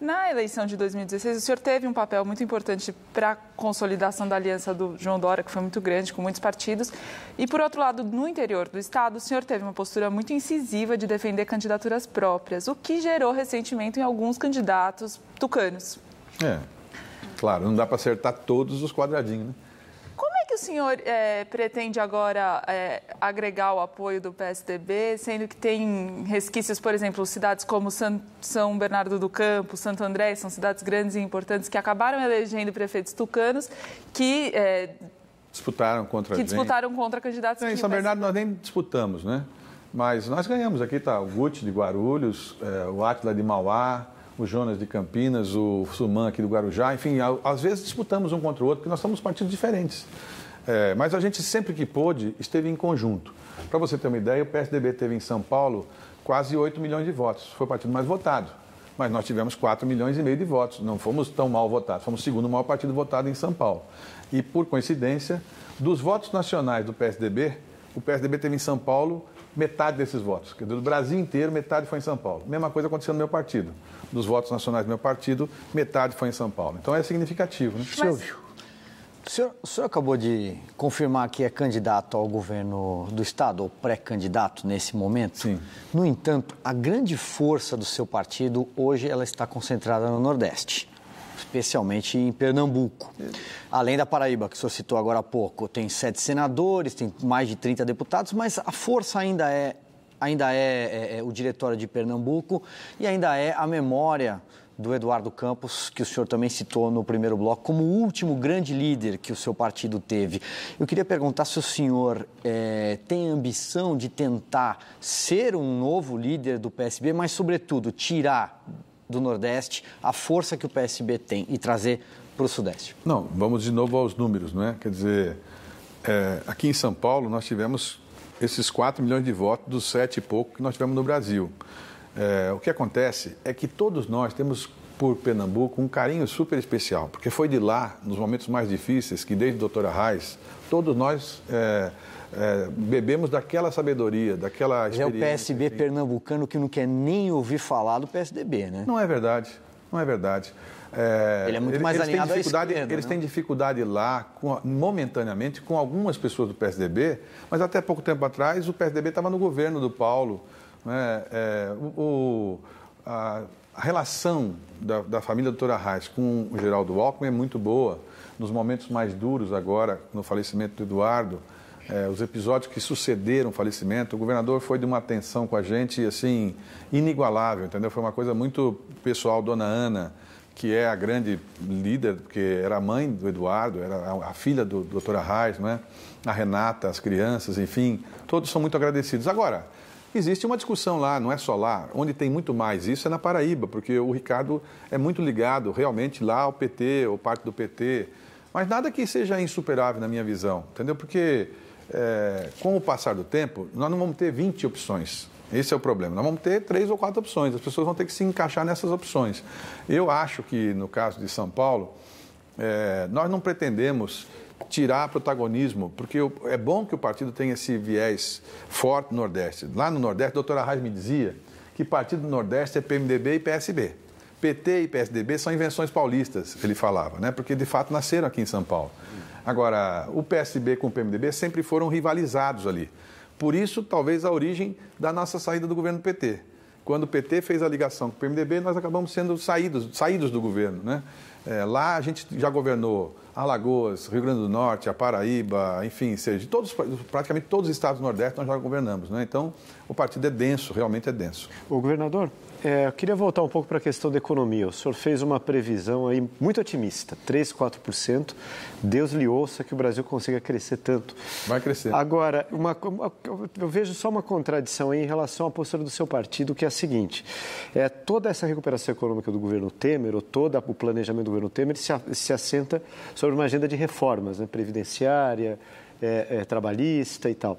Na eleição de 2016, o senhor teve um papel muito importante para a consolidação da aliança do João Dória, que foi muito grande, com muitos partidos. E, por outro lado, no interior do Estado, o senhor teve uma postura muito incisiva de defender candidaturas próprias, o que gerou ressentimento em alguns candidatos tucanos. É, claro, não dá para acertar todos os quadradinhos, né? Como é que o senhor é, pretende agora é, agregar o apoio do PSDB, sendo que tem resquícios, por exemplo, cidades como São Bernardo do Campo, Santo André, são cidades grandes e importantes que acabaram elegendo prefeitos tucanos que é, disputaram contra que gente. disputaram contra candidatos. É, em São Bernardo nós nem disputamos, né? Mas nós ganhamos. Aqui está o Guti de Guarulhos, é, o Atila de Mauá, o Jonas de Campinas, o Suman aqui do Guarujá, enfim, às vezes disputamos um contra o outro, porque nós somos partidos diferentes. É, mas a gente sempre que pôde esteve em conjunto. Para você ter uma ideia, o PSDB teve em São Paulo quase 8 milhões de votos, foi o partido mais votado. Mas nós tivemos 4 milhões e meio de votos, não fomos tão mal votados, fomos o segundo maior partido votado em São Paulo. E por coincidência, dos votos nacionais do PSDB, o PSDB teve em São Paulo metade desses votos. Quer dizer, do Brasil inteiro, metade foi em São Paulo. Mesma coisa aconteceu no meu partido. Dos votos nacionais do meu partido, metade foi em São Paulo. Então é significativo, né? Mas... O senhor, o senhor acabou de confirmar que é candidato ao governo do Estado, ou pré-candidato nesse momento. Sim. No entanto, a grande força do seu partido hoje ela está concentrada no Nordeste especialmente em Pernambuco. Além da Paraíba, que o senhor citou agora há pouco, tem sete senadores, tem mais de 30 deputados, mas a força ainda é, ainda é, é, é o diretório de Pernambuco e ainda é a memória do Eduardo Campos, que o senhor também citou no primeiro bloco, como o último grande líder que o seu partido teve. Eu queria perguntar se o senhor é, tem ambição de tentar ser um novo líder do PSB, mas, sobretudo, tirar do Nordeste, a força que o PSB tem e trazer para o Sudeste? Não, vamos de novo aos números, não é? Quer dizer, é, aqui em São Paulo nós tivemos esses 4 milhões de votos dos sete e pouco que nós tivemos no Brasil. É, o que acontece é que todos nós temos por Pernambuco um carinho super especial, porque foi de lá, nos momentos mais difíceis, que desde a doutora Reis, todos nós. É, é, bebemos daquela sabedoria, daquela experiência. é o PSB pernambucano que não quer nem ouvir falar do PSDB, né? Não é verdade, não é verdade. É, ele é muito mais eles alinhado têm dificuldade, esquerda, Eles né? têm dificuldade lá, com, momentaneamente, com algumas pessoas do PSDB, mas até pouco tempo atrás o PSDB estava no governo do Paulo. Né? É, o, a, a relação da, da família doutora Reis com o Geraldo Alckmin é muito boa. Nos momentos mais duros agora, no falecimento do Eduardo, é, os episódios que sucederam o falecimento, o governador foi de uma atenção com a gente, assim, inigualável, entendeu? Foi uma coisa muito pessoal. Dona Ana, que é a grande líder, porque era a mãe do Eduardo, era a filha do doutor Arraes, né? A Renata, as crianças, enfim, todos são muito agradecidos. Agora, existe uma discussão lá, não é só lá, onde tem muito mais isso é na Paraíba, porque o Ricardo é muito ligado realmente lá ao PT, ou parte do PT, mas nada que seja insuperável na minha visão, entendeu? Porque é, com o passar do tempo, nós não vamos ter 20 opções. Esse é o problema. Nós vamos ter três ou quatro opções. As pessoas vão ter que se encaixar nessas opções. Eu acho que, no caso de São Paulo, é, nós não pretendemos tirar protagonismo, porque é bom que o partido tenha esse viés forte no Nordeste. Lá no Nordeste, a doutora Raiz me dizia que partido do Nordeste é PMDB e PSB. PT e PSDB são invenções paulistas, ele falava, né? porque de fato nasceram aqui em São Paulo. Agora, o PSB com o PMDB sempre foram rivalizados ali. Por isso, talvez a origem da nossa saída do governo PT. Quando o PT fez a ligação com o PMDB, nós acabamos sendo saídos, saídos do governo. Né? É, lá a gente já governou Alagoas, Rio Grande do Norte, a Paraíba, enfim, seja, de todos, praticamente todos os estados do Nordeste nós já governamos. Né? Então, o partido é denso, realmente é denso. O governador, é, eu queria voltar um pouco para a questão da economia. O senhor fez uma previsão aí muito otimista, 3, 4%. Deus lhe ouça que o Brasil consiga crescer tanto. Vai crescer. Agora, uma, eu vejo só uma contradição aí em relação à postura do seu partido, que é a seguinte. É, toda essa recuperação econômica do governo Temer, ou todo o planejamento do governo Temer, se, se assenta sobre sobre uma agenda de reformas, né, previdenciária, é, é, trabalhista e tal.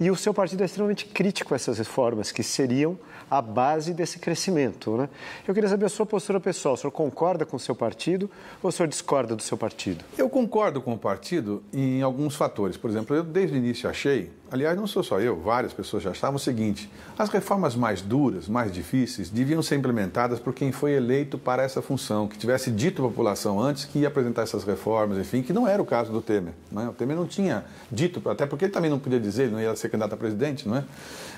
E o seu partido é extremamente crítico a essas reformas, que seriam a base desse crescimento. Né? Eu queria saber a sua postura pessoal. O senhor concorda com o seu partido ou o senhor discorda do seu partido? Eu concordo com o partido em alguns fatores. Por exemplo, eu desde o início achei aliás, não sou só eu, várias pessoas já achavam o seguinte: as reformas mais duras, mais difíceis, deviam ser implementadas por quem foi eleito para essa função, que tivesse dito à população antes que ia apresentar essas reformas, enfim, que não era o caso do Temer. Né? O Temer não tinha dito, até porque ele também não podia dizer, ele não ia ser candidato a presidente, não é?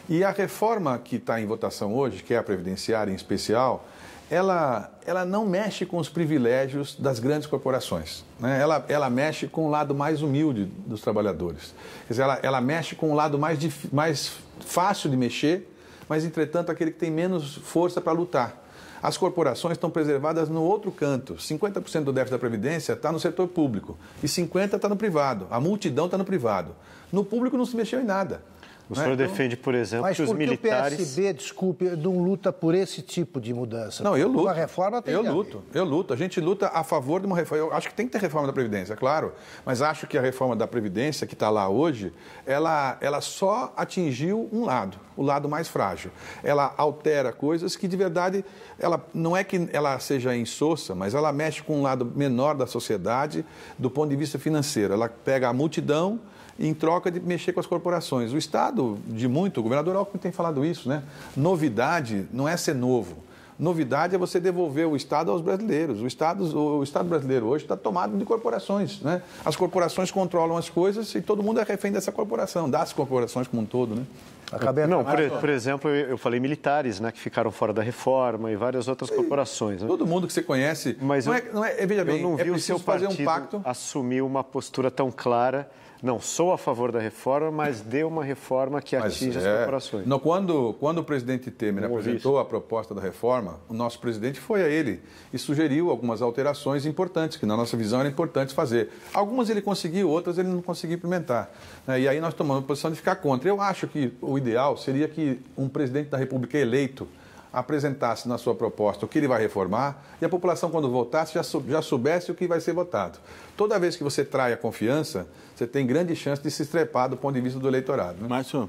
E a reforma que está em votação hoje, que é a previdenciária em especial, ela, ela não mexe com os privilégios das grandes corporações. Né? Ela, ela mexe com o lado mais humilde dos trabalhadores. Quer dizer, ela, ela mexe com o lado mais, dif, mais fácil de mexer, mas, entretanto, aquele que tem menos força para lutar. As corporações estão preservadas no outro canto. 50% do déficit da Previdência está no setor público e 50% está no privado. A multidão está no privado. No público não se mexeu em nada. O né? senhor é? defende, por exemplo, Mas que os militares. Mas o PSB, desculpe, não luta por esse tipo de mudança? Não, eu luto. Uma reforma tem Eu luto, eu luto. A gente luta a favor de uma reforma. Eu acho que tem que ter reforma da Previdência, é claro. Mas acho que a reforma da Previdência, que está lá hoje, ela, ela só atingiu um lado, o lado mais frágil. Ela altera coisas que, de verdade, ela não é que ela seja insossa, mas ela mexe com um lado menor da sociedade do ponto de vista financeiro. Ela pega a multidão em troca de mexer com as corporações. O Estado, de muito, o governador Alckmin tem falado isso, né? Novidade não é ser novo. Novidade é você devolver o Estado aos brasileiros. O Estado, o Estado brasileiro hoje está tomado de corporações. Né? As corporações controlam as coisas e todo mundo é refém dessa corporação, das corporações como um todo. Né? Acabei não, por, por, exemplo, eu falei militares, né, que ficaram fora da reforma e várias outras e corporações. Né? Todo mundo que você conhece. Mas não eu, é, não é, veja bem, eu não é vi é o seu partido um pacto. assumir uma postura tão clara não sou a favor da reforma, mas dê uma reforma que atinja é... as corporações. Não, quando, quando o presidente Temer apresentou a proposta da reforma, o nosso presidente foi a ele e sugeriu algumas alterações importantes, que na nossa visão era importante fazer. Algumas ele conseguiu, outras ele não conseguiu implementar. Né? E aí nós tomamos a posição de ficar contra. Eu acho que o ideal seria que um presidente da República eleito apresentasse na sua proposta o que ele vai reformar e a população, quando votasse, já, já soubesse o que vai ser votado. Toda vez que você trai a confiança, você tem grande chance de se estrepar do ponto de vista do eleitorado. Né? Márcio,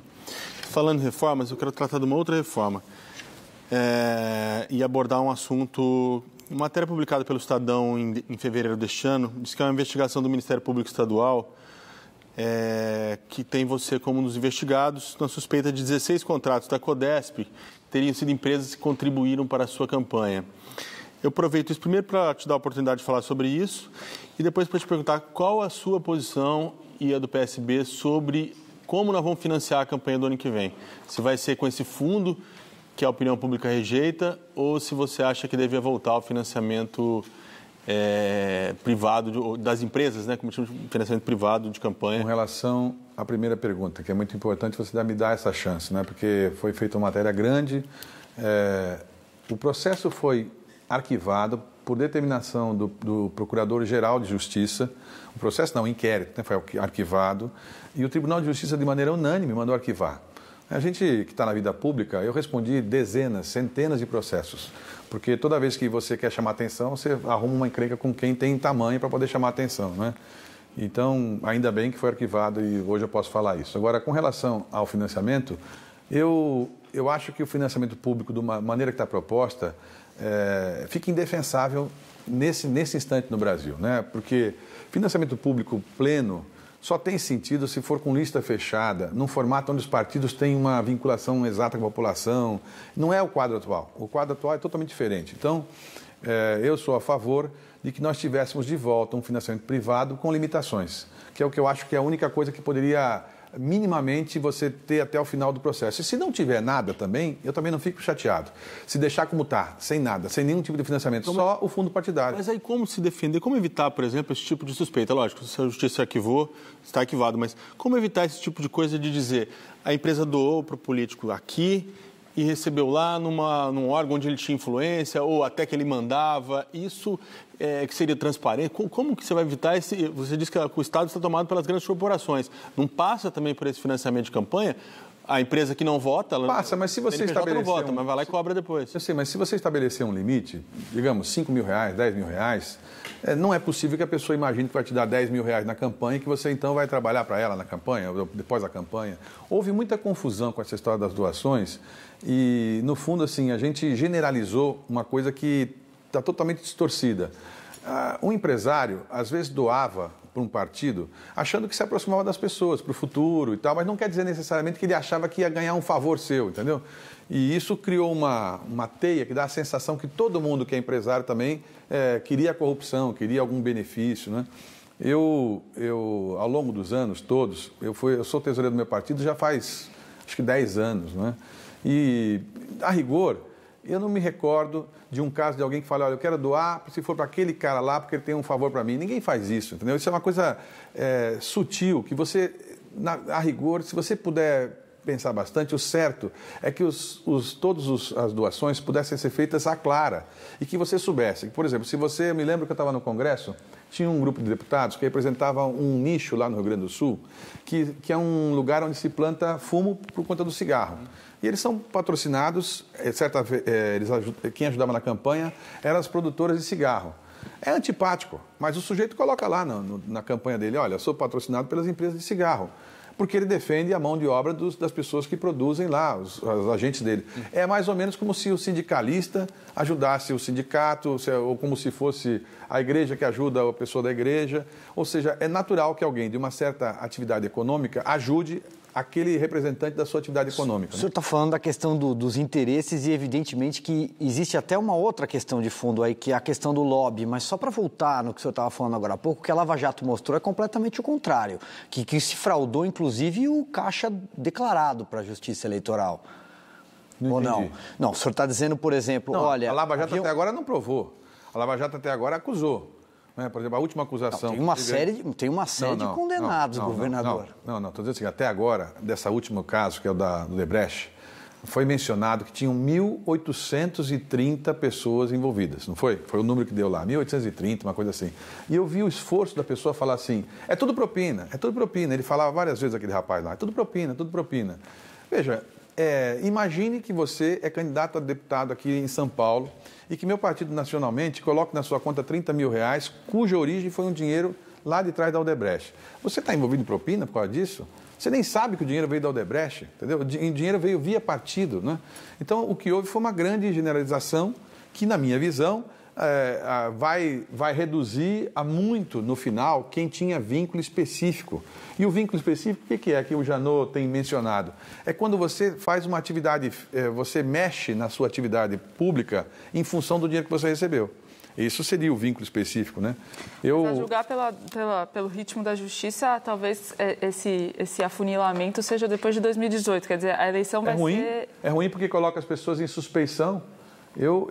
falando em reformas, eu quero tratar de uma outra reforma é, e abordar um assunto. Uma matéria publicada pelo Estadão em, em fevereiro deste ano diz que é uma investigação do Ministério Público Estadual é, que tem você como um dos investigados na suspeita de 16 contratos da Codesp teriam sido empresas que contribuíram para a sua campanha. Eu aproveito isso primeiro para te dar a oportunidade de falar sobre isso e depois para te perguntar qual a sua posição e a do PSB sobre como nós vamos financiar a campanha do ano que vem. Se vai ser com esse fundo que a opinião pública rejeita ou se você acha que devia voltar ao financiamento é, privado, de, das empresas, né, como financiamento privado de campanha. Com relação à primeira pergunta, que é muito importante você me dar essa chance, né, porque foi feita uma matéria grande. É, o processo foi arquivado por determinação do, do Procurador-Geral de Justiça. O processo não, o inquérito, né, foi arquivado. E o Tribunal de Justiça, de maneira unânime, mandou arquivar. A gente que está na vida pública, eu respondi dezenas, centenas de processos. Porque toda vez que você quer chamar atenção, você arruma uma encrenca com quem tem tamanho para poder chamar atenção, né? Então, ainda bem que foi arquivado e hoje eu posso falar isso. Agora, com relação ao financiamento, eu, eu acho que o financiamento público, de uma maneira que está proposta, é, fica indefensável nesse, nesse instante no Brasil, né? Porque financiamento público pleno só tem sentido se for com lista fechada, num formato onde os partidos têm uma vinculação exata com a população. Não é o quadro atual. O quadro atual é totalmente diferente. Então, eh, eu sou a favor de que nós tivéssemos de volta um financiamento privado com limitações, que é o que eu acho que é a única coisa que poderia minimamente você ter até o final do processo. E se não tiver nada também, eu também não fico chateado. Se deixar como está, sem nada, sem nenhum tipo de financiamento, só o fundo partidário. Mas aí como se defender, como evitar, por exemplo, esse tipo de suspeita? Lógico, se a justiça arquivou, está arquivado, mas como evitar esse tipo de coisa de dizer a empresa doou para o político aqui, e recebeu lá numa, num órgão onde ele tinha influência ou até que ele mandava. Isso é, que seria transparente? Como, como, que você vai evitar esse... Você disse que o Estado está tomado pelas grandes corporações. Não passa também por esse financiamento de campanha? A empresa que não vota... Ela, passa, mas se você estabelecer... não vota, um... mas vai lá e cobra depois. Eu sei, mas se você estabelecer um limite, digamos, 5 mil reais, 10 mil reais é, não é possível que a pessoa imagine que vai te dar 10 mil reais na campanha e que você então vai trabalhar para ela na campanha, depois da campanha. Houve muita confusão com essa história das doações e, no fundo, assim, a gente generalizou uma coisa que está totalmente distorcida. Ah, um empresário, às vezes, doava para um partido achando que se aproximava das pessoas, para o futuro e tal, mas não quer dizer necessariamente que ele achava que ia ganhar um favor seu, entendeu? E isso criou uma, uma teia que dá a sensação que todo mundo que é empresário também é, queria a corrupção, queria algum benefício, né? Eu, eu, ao longo dos anos todos, eu, fui, eu sou tesoureiro do meu partido já faz, acho que 10 anos, né? E, a rigor, eu não me recordo de um caso de alguém que fala, olha, eu quero doar se for para aquele cara lá, porque ele tem um favor para mim. Ninguém faz isso, entendeu? Isso é uma coisa é, sutil, que você, na, a rigor, se você puder pensar bastante, o certo é que os, os, todas as doações pudessem ser feitas à clara e que você soubesse. Por exemplo, se você, me lembro que eu estava no Congresso, tinha um grupo de deputados que representava um nicho lá no Rio Grande do Sul, que, que é um lugar onde se planta fumo por conta do cigarro. E eles são patrocinados, eh, certa, eh, eles, quem ajudava na campanha eram as produtoras de cigarro. É antipático, mas o sujeito coloca lá na, na campanha dele: olha, sou patrocinado pelas empresas de cigarro porque ele defende a mão de obra dos, das pessoas que produzem lá, os, os, agentes dele. É mais ou menos como se o sindicalista ajudasse o sindicato, é, ou como se fosse a igreja que ajuda a pessoa da igreja. Ou seja, é natural que alguém de uma certa atividade econômica ajude aquele representante da sua atividade econômica. O senhor está né? Tá falando da questão do, dos interesses e, evidentemente, que existe até uma outra questão de fundo aí, que é a questão do lobby. Mas só para voltar no que o senhor estava falando agora há pouco, o que a Lava Jato mostrou é completamente o contrário, que, que se fraudou, inclusive, o caixa declarado para a Justiça Eleitoral. Não Ou entendi. não? Não, o senhor está dizendo, por exemplo, não, olha... A Lava Jato havia... até agora não provou. A Lava Jato até agora acusou. Né? Por exemplo, a última acusação. Não, tem uma teve... série, de, tem uma série não, não, de condenados, governador. Não, não, estou dizendo assim, até agora, dessa último caso, que é o da, do Debreche, foi mencionado que tinham 1.830 pessoas envolvidas, não foi? Foi o número que deu lá, 1.830, uma coisa assim. E eu vi o esforço da pessoa falar assim: é tudo propina, é tudo propina. Ele falava várias vezes aquele rapaz lá: é tudo propina, é tudo propina. Veja, é, imagine que você é candidato a deputado aqui em São Paulo e que meu partido nacionalmente coloque na sua conta 30 mil reais, cuja origem foi um dinheiro lá de trás da Aldebrecht. Você está envolvido em propina por causa disso? Você nem sabe que o dinheiro veio da Aldebrecht, entendeu? O dinheiro veio via partido, né? Então, o que houve foi uma grande generalização que, na minha visão, é, vai, vai reduzir a muito, no final, quem tinha vínculo específico. E o vínculo específico, o que é que o Janot tem mencionado? É quando você faz uma atividade, é, você mexe na sua atividade pública em função do dinheiro que você recebeu. Isso seria o vínculo específico, né? Eu... Mas a julgar pela, pela, pelo ritmo da justiça, talvez é, esse, esse afunilamento seja depois de 2018. Quer dizer, a eleição é vai ruim, ser... É ruim porque coloca as pessoas em suspeição eu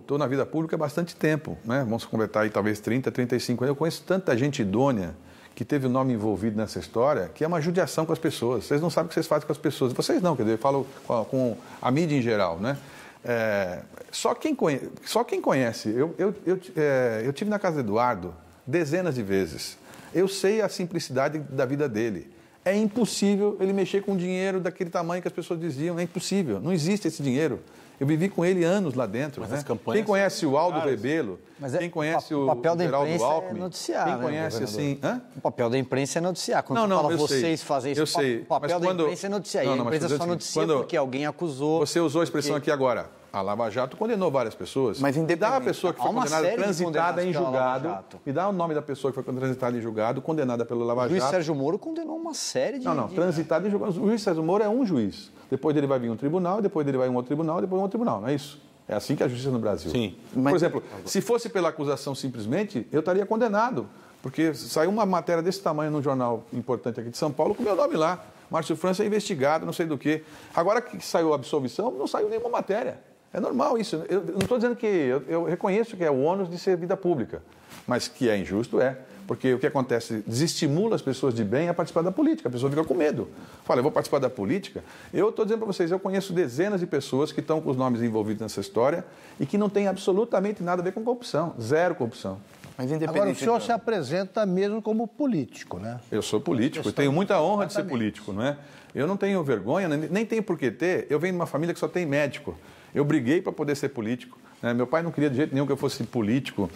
estou na vida pública há bastante tempo, né? vamos completar aí talvez 30, 35 anos. Eu conheço tanta gente idônea que teve o nome envolvido nessa história, que é uma judiação com as pessoas. Vocês não sabem o que vocês fazem com as pessoas. Vocês não, quer dizer, eu falo com a mídia em geral, né? É, só, quem conhece, só quem conhece. Eu, eu, eu, é, eu tive na casa do Eduardo dezenas de vezes. Eu sei a simplicidade da vida dele. É impossível ele mexer com dinheiro daquele tamanho que as pessoas diziam. É impossível. Não existe esse dinheiro. Eu vivi com ele anos lá dentro. Mas né? as campanhas quem conhece o Aldo caras. Rebelo, é, quem conhece o, papel da Geraldo imprensa é Alckmin, é noticiar, quem né, conhece assim... Hã? O papel da imprensa é noticiar. Quando não, não, fala vocês fazem isso, eu sei. o papel da imprensa é noticiar. Não, não, e a imprensa só noticia quando... porque alguém acusou. Você usou a expressão porque... aqui agora. A Lava Jato condenou várias pessoas. Mas independente. Me dá a pessoa que foi condenada, transitada em julgado. Me dá o nome da pessoa que foi transitada em julgado, condenada pela Lava Jato. O juiz Sérgio Moro condenou uma série de... Não, não, transitada em julgado. O juiz Sérgio Moro é um juiz depois dele vai vir um tribunal, depois dele vai um outro tribunal, depois um outro tribunal, não é isso? É assim que é a justiça no Brasil. Sim. Mas... Por exemplo, se fosse pela acusação simplesmente, eu estaria condenado. Porque saiu uma matéria desse tamanho num jornal importante aqui de São Paulo com meu nome lá. Márcio França é investigado, não sei do quê. Agora que saiu a absolvição, não saiu nenhuma matéria. É normal isso. Eu não estou dizendo que. Eu, eu reconheço que é o ônus de ser vida pública. Mas que é injusto, é. Porque o que acontece? Desestimula as pessoas de bem a participar da política. A pessoa fica com medo. Fala, eu vou participar da política. Eu estou dizendo para vocês, eu conheço dezenas de pessoas que estão com os nomes envolvidos nessa história e que não tem absolutamente nada a ver com corrupção. Zero corrupção. Mas independente. Agora, o senhor se apresenta mesmo como político, né? Eu sou político. Eu tenho muita honra exatamente. de ser político, não é? Eu não tenho vergonha, nem tenho por que ter. Eu venho de uma família que só tem médico. Eu briguei para poder ser político. Né? Meu pai não queria de jeito nenhum que eu fosse político.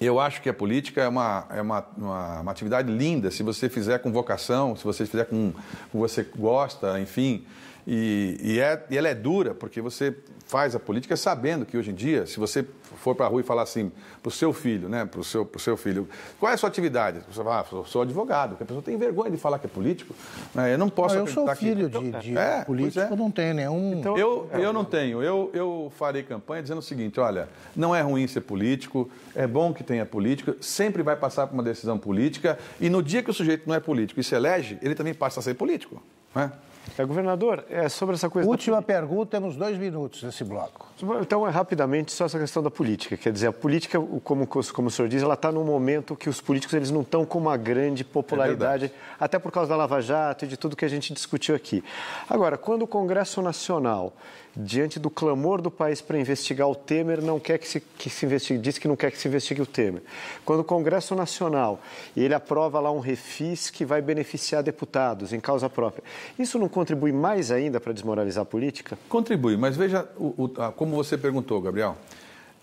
Eu acho que a política é, uma, é uma, uma, uma atividade linda se você fizer com vocação, se você fizer com o que você gosta, enfim. E, e, é, e ela é dura porque você faz a política sabendo que hoje em dia, se você for para a rua e falar assim para o seu filho, né, para o seu, seu filho, qual é a sua atividade? Você fala, ah, sou, sou advogado, porque a pessoa tem vergonha de falar que é político. Né? Eu não posso não, ah, Eu sou filho que... Então, de, de é, político, é. não tenho nenhum... Então, eu, é, eu é. não tenho. Eu, eu farei campanha dizendo o seguinte, olha, não é ruim ser político, é bom que tenha política. sempre vai passar por uma decisão política, e no dia que o sujeito não é político e se elege, ele também passa a ser político. Né? É, governador, é sobre essa coisa. Última da... pergunta, temos dois minutos nesse bloco. Então, é, rapidamente, só essa questão da política. Quer dizer, a política, como, como o senhor diz, ela está num momento que os políticos eles não estão com uma grande popularidade, é até por causa da Lava Jato e de tudo que a gente discutiu aqui. Agora, quando o Congresso Nacional diante do clamor do país para investigar o Temer, não quer que se, que se investigue, diz que não quer que se investigue o Temer. Quando o Congresso Nacional ele aprova lá um refis que vai beneficiar deputados em causa própria, isso não contribui mais ainda para desmoralizar a política? Contribui, mas veja o, o, como você perguntou, Gabriel.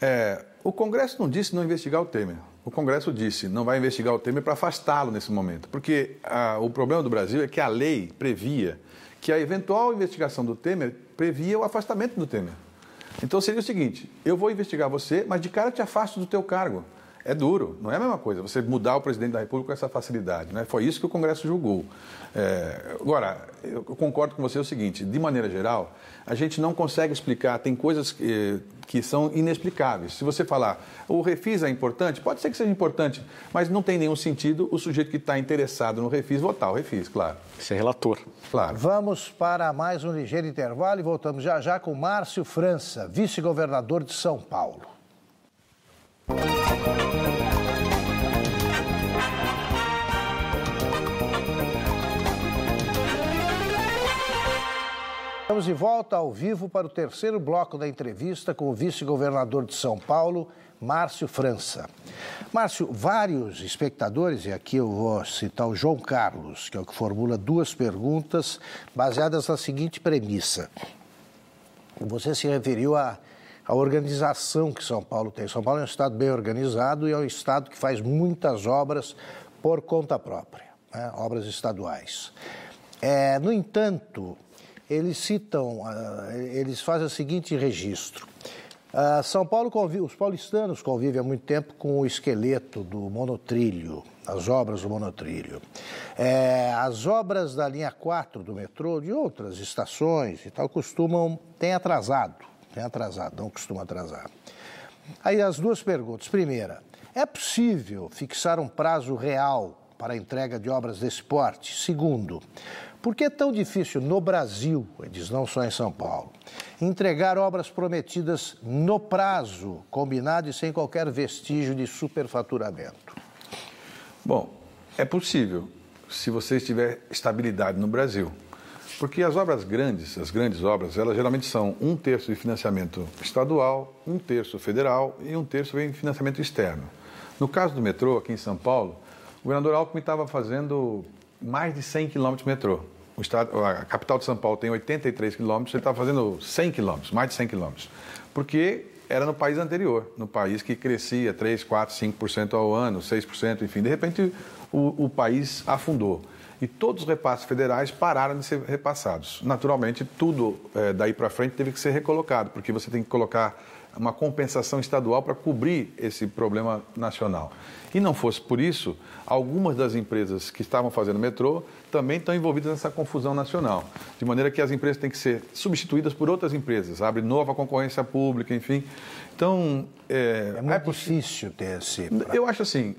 É, o Congresso não disse não investigar o Temer. O Congresso disse não vai investigar o Temer para afastá-lo nesse momento, porque a, ah, o problema do Brasil é que a lei previa que a eventual investigação do Temer previa o afastamento do Temer. Então seria o seguinte: eu vou investigar você, mas de cara te afasto do teu cargo. É duro, não é a mesma coisa você mudar o presidente da República com essa facilidade. Né? Foi isso que o Congresso julgou. É, agora, eu concordo com você o seguinte: de maneira geral, a gente não consegue explicar, tem coisas que, que são inexplicáveis. Se você falar o refis é importante, pode ser que seja importante, mas não tem nenhum sentido o sujeito que está interessado no refis votar o refis, claro. Isso é relator. Claro. Vamos para mais um ligeiro intervalo e voltamos já já com Márcio França, vice-governador de São Paulo. Estamos de volta ao vivo para o terceiro bloco da entrevista com o vice-governador de São Paulo, Márcio França. Márcio, vários espectadores, e aqui eu vou citar o João Carlos, que é o que formula duas perguntas baseadas na seguinte premissa. Você se referiu à, à organização que São Paulo tem. São Paulo é um estado bem organizado e é um estado que faz muitas obras por conta própria, né? obras estaduais. É, no entanto, eles citam, ah, eles fazem o seguinte registro. Ah, São Paulo convive, os paulistanos convivem há muito tempo com o esqueleto do monotrilho, as obras do monotrilho. É, as obras da linha 4 do metrô, de outras estações e tal, costumam, tem atrasado, tem atrasado, não costuma atrasar. Aí as duas perguntas. Primeira, é possível fixar um prazo real para a entrega de obras desse porte? Segundo, por que é tão difícil no Brasil, ele diz, não só em São Paulo, entregar obras prometidas no prazo combinado e sem qualquer vestígio de superfaturamento? Bom, é possível se você tiver estabilidade no Brasil. Porque as obras grandes, as grandes obras, elas geralmente são um terço de financiamento estadual, um terço federal e um terço vem de financiamento externo. No caso do metrô, aqui em São Paulo, o governador Alckmin estava fazendo mais de 100 quilômetros de metrô o estado, a capital de São Paulo tem 83 quilômetros, ele estava tá fazendo 100 quilômetros, mais de 100 quilômetros. Porque era no país anterior, no país que crescia 3, 4, 5% ao ano, 6%, enfim. De repente, o, o país afundou. E todos os repasses federais pararam de ser repassados. Naturalmente, tudo é, daí para frente teve que ser recolocado, porque você tem que colocar uma compensação estadual para cobrir esse problema nacional. E não fosse por isso, algumas das empresas que estavam fazendo metrô também estão envolvidas nessa confusão nacional. De maneira que as empresas têm que ser substituídas por outras empresas, abre nova concorrência pública, enfim. Então. É, é muito é difícil ter esse. Eu acho assim,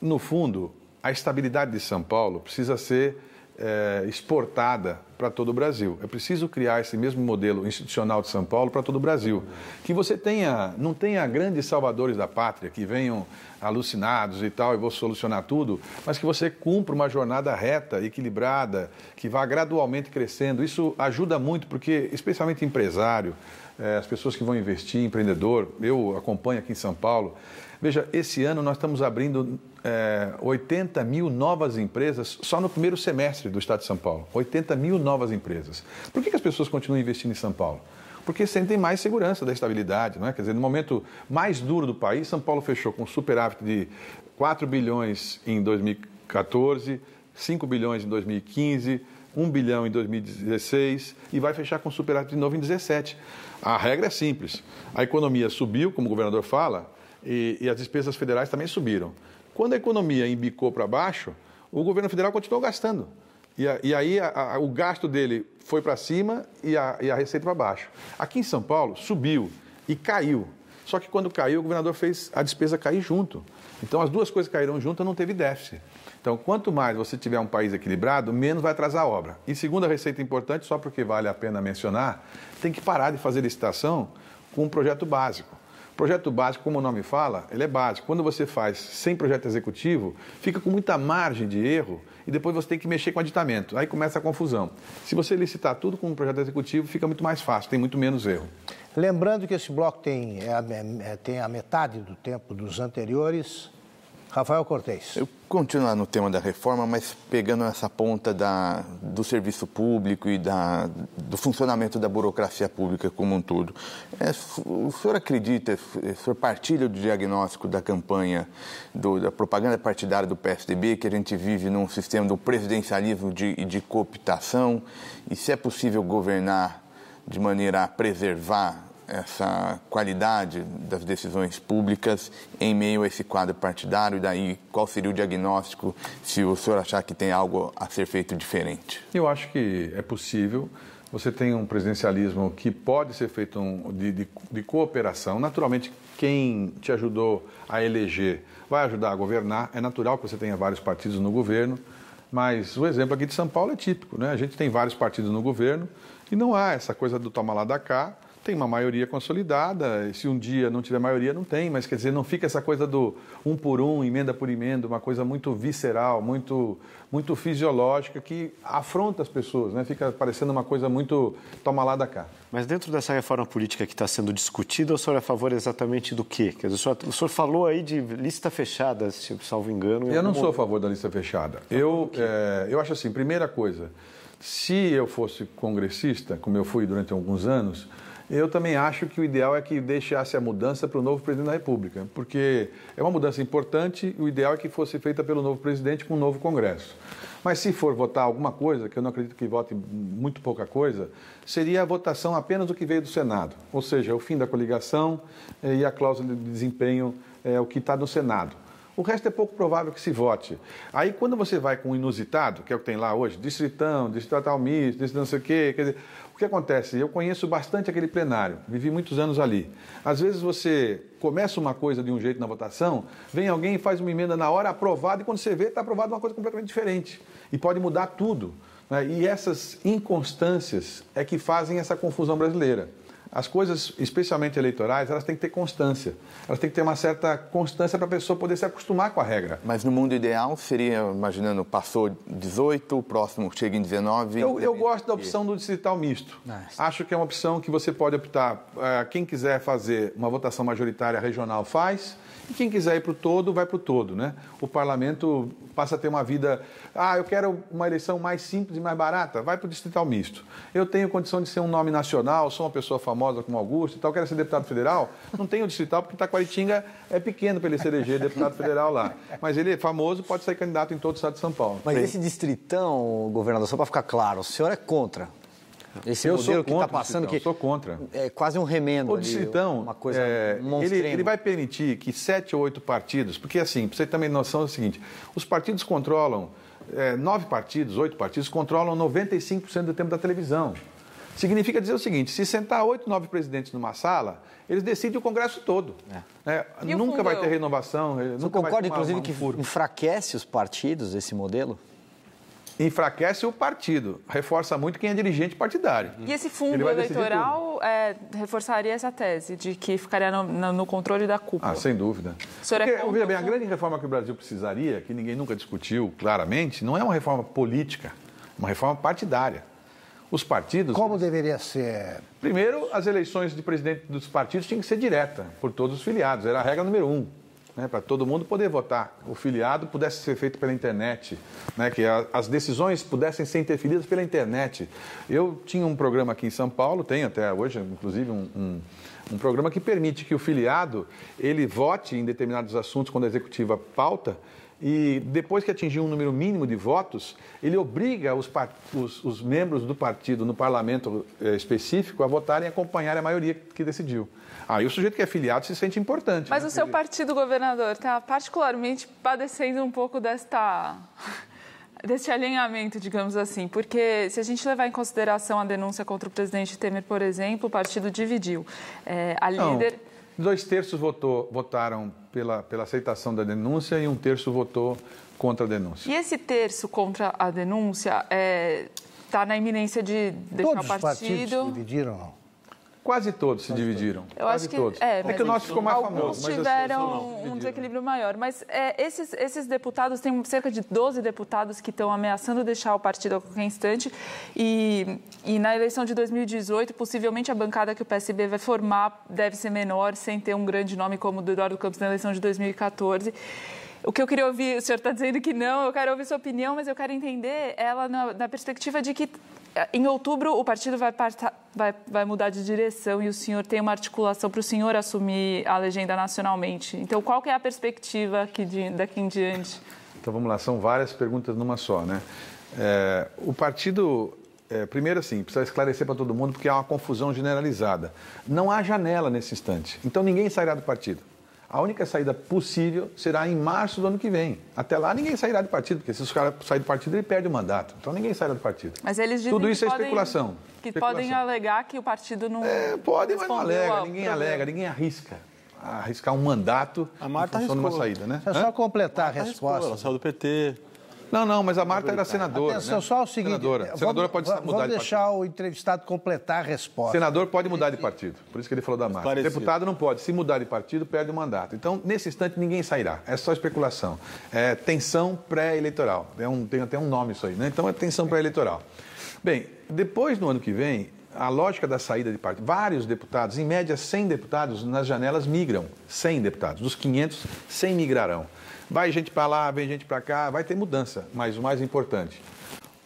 no fundo, a estabilidade de São Paulo precisa ser é, exportada para todo o Brasil. É preciso criar esse mesmo modelo institucional de São Paulo para todo o Brasil. Que você tenha, não tenha grandes salvadores da pátria que venham alucinados e tal, e vou solucionar tudo, mas que você cumpra uma jornada reta, equilibrada, que vá gradualmente crescendo. Isso ajuda muito, porque, especialmente empresário, é, as pessoas que vão investir, empreendedor, eu acompanho aqui em São Paulo, Veja, esse ano nós estamos abrindo é, 80 mil novas empresas só no primeiro semestre do Estado de São Paulo. 80 mil novas empresas. Por que, que as pessoas continuam investindo em São Paulo? porque sentem mais segurança da estabilidade. Não é? Quer dizer, no momento mais duro do país, São Paulo fechou com superávit de 4 bilhões em 2014, 5 bilhões em 2015, 1 bilhão em 2016 e vai fechar com superávit de novo em 2017. A regra é simples. A economia subiu, como o governador fala, e, e as despesas federais também subiram. Quando a economia embicou para baixo, o governo federal continuou gastando. E, a, e aí a, a, o gasto dele foi para cima e a, e a receita para baixo. Aqui em São Paulo, subiu e caiu. Só que quando caiu, o governador fez a despesa cair junto. Então as duas coisas caíram juntas, não teve déficit. Então, quanto mais você tiver um país equilibrado, menos vai atrasar a obra. E segunda receita importante, só porque vale a pena mencionar, tem que parar de fazer licitação com um projeto básico. Projeto básico, como o nome fala, ele é básico. Quando você faz sem projeto executivo, fica com muita margem de erro e depois você tem que mexer com aditamento. Aí começa a confusão. Se você licitar tudo com um projeto executivo, fica muito mais fácil, tem muito menos erro. Lembrando que esse bloco tem, é, é, é, tem a metade do tempo dos anteriores. Rafael Cortez. Eu continuar no tema da reforma, mas pegando essa ponta da, do serviço público e da, do funcionamento da burocracia pública como um todo. É, o senhor acredita, o senhor partilha do diagnóstico da campanha, do, da propaganda partidária do PSDB, que a gente vive num sistema do presidencialismo de, de cooptação, e se é possível governar de maneira a preservar essa qualidade das decisões públicas em meio a esse quadro partidário? E daí, qual seria o diagnóstico se o senhor achar que tem algo a ser feito diferente? Eu acho que é possível. Você tem um presidencialismo que pode ser feito um, de, de, de cooperação. Naturalmente, quem te ajudou a eleger vai ajudar a governar. É natural que você tenha vários partidos no governo. Mas o exemplo aqui de São Paulo é típico, né? A gente tem vários partidos no governo e não há essa coisa do toma lá da cá tem uma maioria consolidada. Se um dia não tiver maioria, não tem. Mas quer dizer, não fica essa coisa do um por um, emenda por emenda, uma coisa muito visceral, muito, muito fisiológica que afronta as pessoas, né? Fica parecendo uma coisa muito toma lá da cá. Mas dentro dessa reforma política que está sendo discutida, o senhor é a favor exatamente do quê? Quer dizer, o senhor, o senhor falou aí de lista fechada, se salvo engano. Eu não sou a favor da lista fechada. Tá, eu, é, eu acho assim, primeira coisa, se eu fosse congressista, como eu fui durante alguns anos, eu também acho que o ideal é que deixasse a mudança para o novo presidente da República, porque é uma mudança importante e o ideal é que fosse feita pelo novo presidente com o novo Congresso. Mas se for votar alguma coisa, que eu não acredito que vote muito pouca coisa, seria a votação apenas do que veio do Senado, ou seja, o fim da coligação eh, e a cláusula de desempenho, eh, é, o que está no Senado. O resto é pouco provável que se vote. Aí, quando você vai com o inusitado, que é o que tem lá hoje, distritão, distrital misto, distrito não sei o quê, quer dizer, que acontece? Eu conheço bastante aquele plenário, vivi muitos anos ali. Às vezes você começa uma coisa de um jeito na votação, vem alguém e faz uma emenda na hora aprovada, e quando você vê, está aprovada uma coisa completamente diferente. E pode mudar tudo. Né? E essas inconstâncias é que fazem essa confusão brasileira as coisas, especialmente eleitorais, elas têm que ter constância. Elas têm que ter uma certa constância para a pessoa poder se acostumar com a regra. Mas no mundo ideal seria, imaginando, passou 18, o próximo chega em 19. Eu, eu gosto da opção do distrital misto. Ah, Acho que é uma opção que você pode optar. Eh, quem quiser fazer uma votação majoritária regional faz. E quem quiser ir para o todo, vai para o todo. Né? O parlamento passa a ter uma vida. Ah, eu quero uma eleição mais simples e mais barata, vai para o distrital misto. Eu tenho condição de ser um nome nacional, sou uma pessoa famosa famosa como Augusto e tal, quer ser deputado federal, não tem o distrital porque Taquaritinga é pequeno para ele ser eleger deputado federal lá. Mas ele é famoso, pode ser candidato em todo o estado de São Paulo. Mas esse distritão, governador, só para ficar claro, o senhor é contra esse eu modelo que está passando, que sou contra. é quase um remendo. O ali, distritão, uma coisa é, ele, ele, vai permitir que sete ou oito partidos, porque assim, para você também noção é o seguinte, os partidos controlam, é, nove partidos, oito partidos, controlam 95% do tempo da televisão. Significa dizer o seguinte: se sentar oito, nove presidentes numa sala, eles decidem o Congresso todo. É. É, nunca vai ter é renovação. Você concorda, inclusive, que furo. enfraquece os partidos esse modelo? enfraquece o partido, reforça muito quem é dirigente partidário. E esse fundo eleitoral é, reforçaria essa tese de que ficaria no, no controle da cúpula? Ah, sem dúvida. É Porque, é contra... bem, a grande reforma que o Brasil precisaria, que ninguém nunca discutiu claramente, não é uma reforma política, é uma reforma partidária os partidos. Como né? deveria ser? Primeiro, as eleições de presidente dos partidos tinham que ser direta, por todos os filiados. Era a regra número um. Né, para todo mundo poder votar, o filiado pudesse ser feito pela internet, né, que a, as decisões pudessem ser interferidas pela internet. Eu tinha um programa aqui em São Paulo, tenho até hoje, inclusive, um, um, um programa que permite que o filiado ele vote em determinados assuntos quando a executiva pauta e depois que atingiu um número mínimo de votos, ele obriga os, os, os membros do partido no parlamento eh, específico a votarem e acompanhar a maioria que decidiu. Aí ah, o sujeito que é filiado se sente importante. Mas né? o seu partido, governador, está particularmente padecendo um pouco desta. deste alinhamento, digamos assim, porque se a gente levar em consideração a denúncia contra o presidente Temer, por exemplo, o partido dividiu. É, a Não. líder Dois terços votou, votaram pela, pela aceitação da denúncia e um terço votou contra a denúncia. E esse terço contra a denúncia está é, tá na iminência de deixar Todos o partido? Os partidos dividiram, não? Quase todos se dividiram. Eu Quase acho que, todos. É, é que o nosso ficou mais alguns famoso. Alguns tiveram um desequilíbrio maior. Mas é, esses, esses deputados, tem cerca de 12 deputados que estão ameaçando deixar o partido a qualquer instante. E, e na eleição de 2018, possivelmente a bancada que o PSB vai formar deve ser menor, sem ter um grande nome como o do Eduardo Campos na eleição de 2014. O que eu queria ouvir, o senhor está dizendo que não, eu quero ouvir sua opinião, mas eu quero entender ela na, na perspectiva de que eh, em outubro o partido vai, vai, vai, mudar de direção e o senhor tem uma articulação para o senhor assumir a legenda nacionalmente. Então, qual é a perspectiva aqui de, daqui em diante? Então, vamos lá, são várias perguntas numa só, né? É, o partido é, primeiro, assim, precisa esclarecer para todo mundo porque há é uma confusão generalizada. Não há janela nesse instante. Então ninguém sairá do partido. A única saída possível será em março do ano que vem. Até lá ninguém sairá do partido, porque se os caras saírem do partido, ele perde o mandato. Então ninguém sairá do partido. Mas eles dizem Tudo isso é podem, especulação. Que especulação. podem alegar que o partido não. É, podem, mas não alega. Ninguém problema. alega, ninguém arrisca arriscar um mandato a Marta em função de uma saída, né? É só completar a, a resposta. Arriscou, ela saiu do PT, não, não, mas a Marta era senadora. Atenção, né? só o seguinte. Senadora, vamos, senadora pode vamos, mudar vamos deixar o entrevistado completar a resposta. Senador pode mudar de partido, por isso que ele falou da Marta. Parecido. Deputado não pode. Se mudar de partido, perde o mandato. Então, nesse instante, ninguém sairá. É só especulação. É tensão pré-eleitoral. É um, tem até um nome isso aí, né? Então, é tensão pré-eleitoral. Bem, depois, no ano que vem, a lógica da saída de partido. Vários deputados, em média 100 deputados, nas janelas migram. 100 deputados. Dos 500, 100 migrarão. Vai gente para lá, vem gente para cá, vai ter mudança. Mas o mais importante,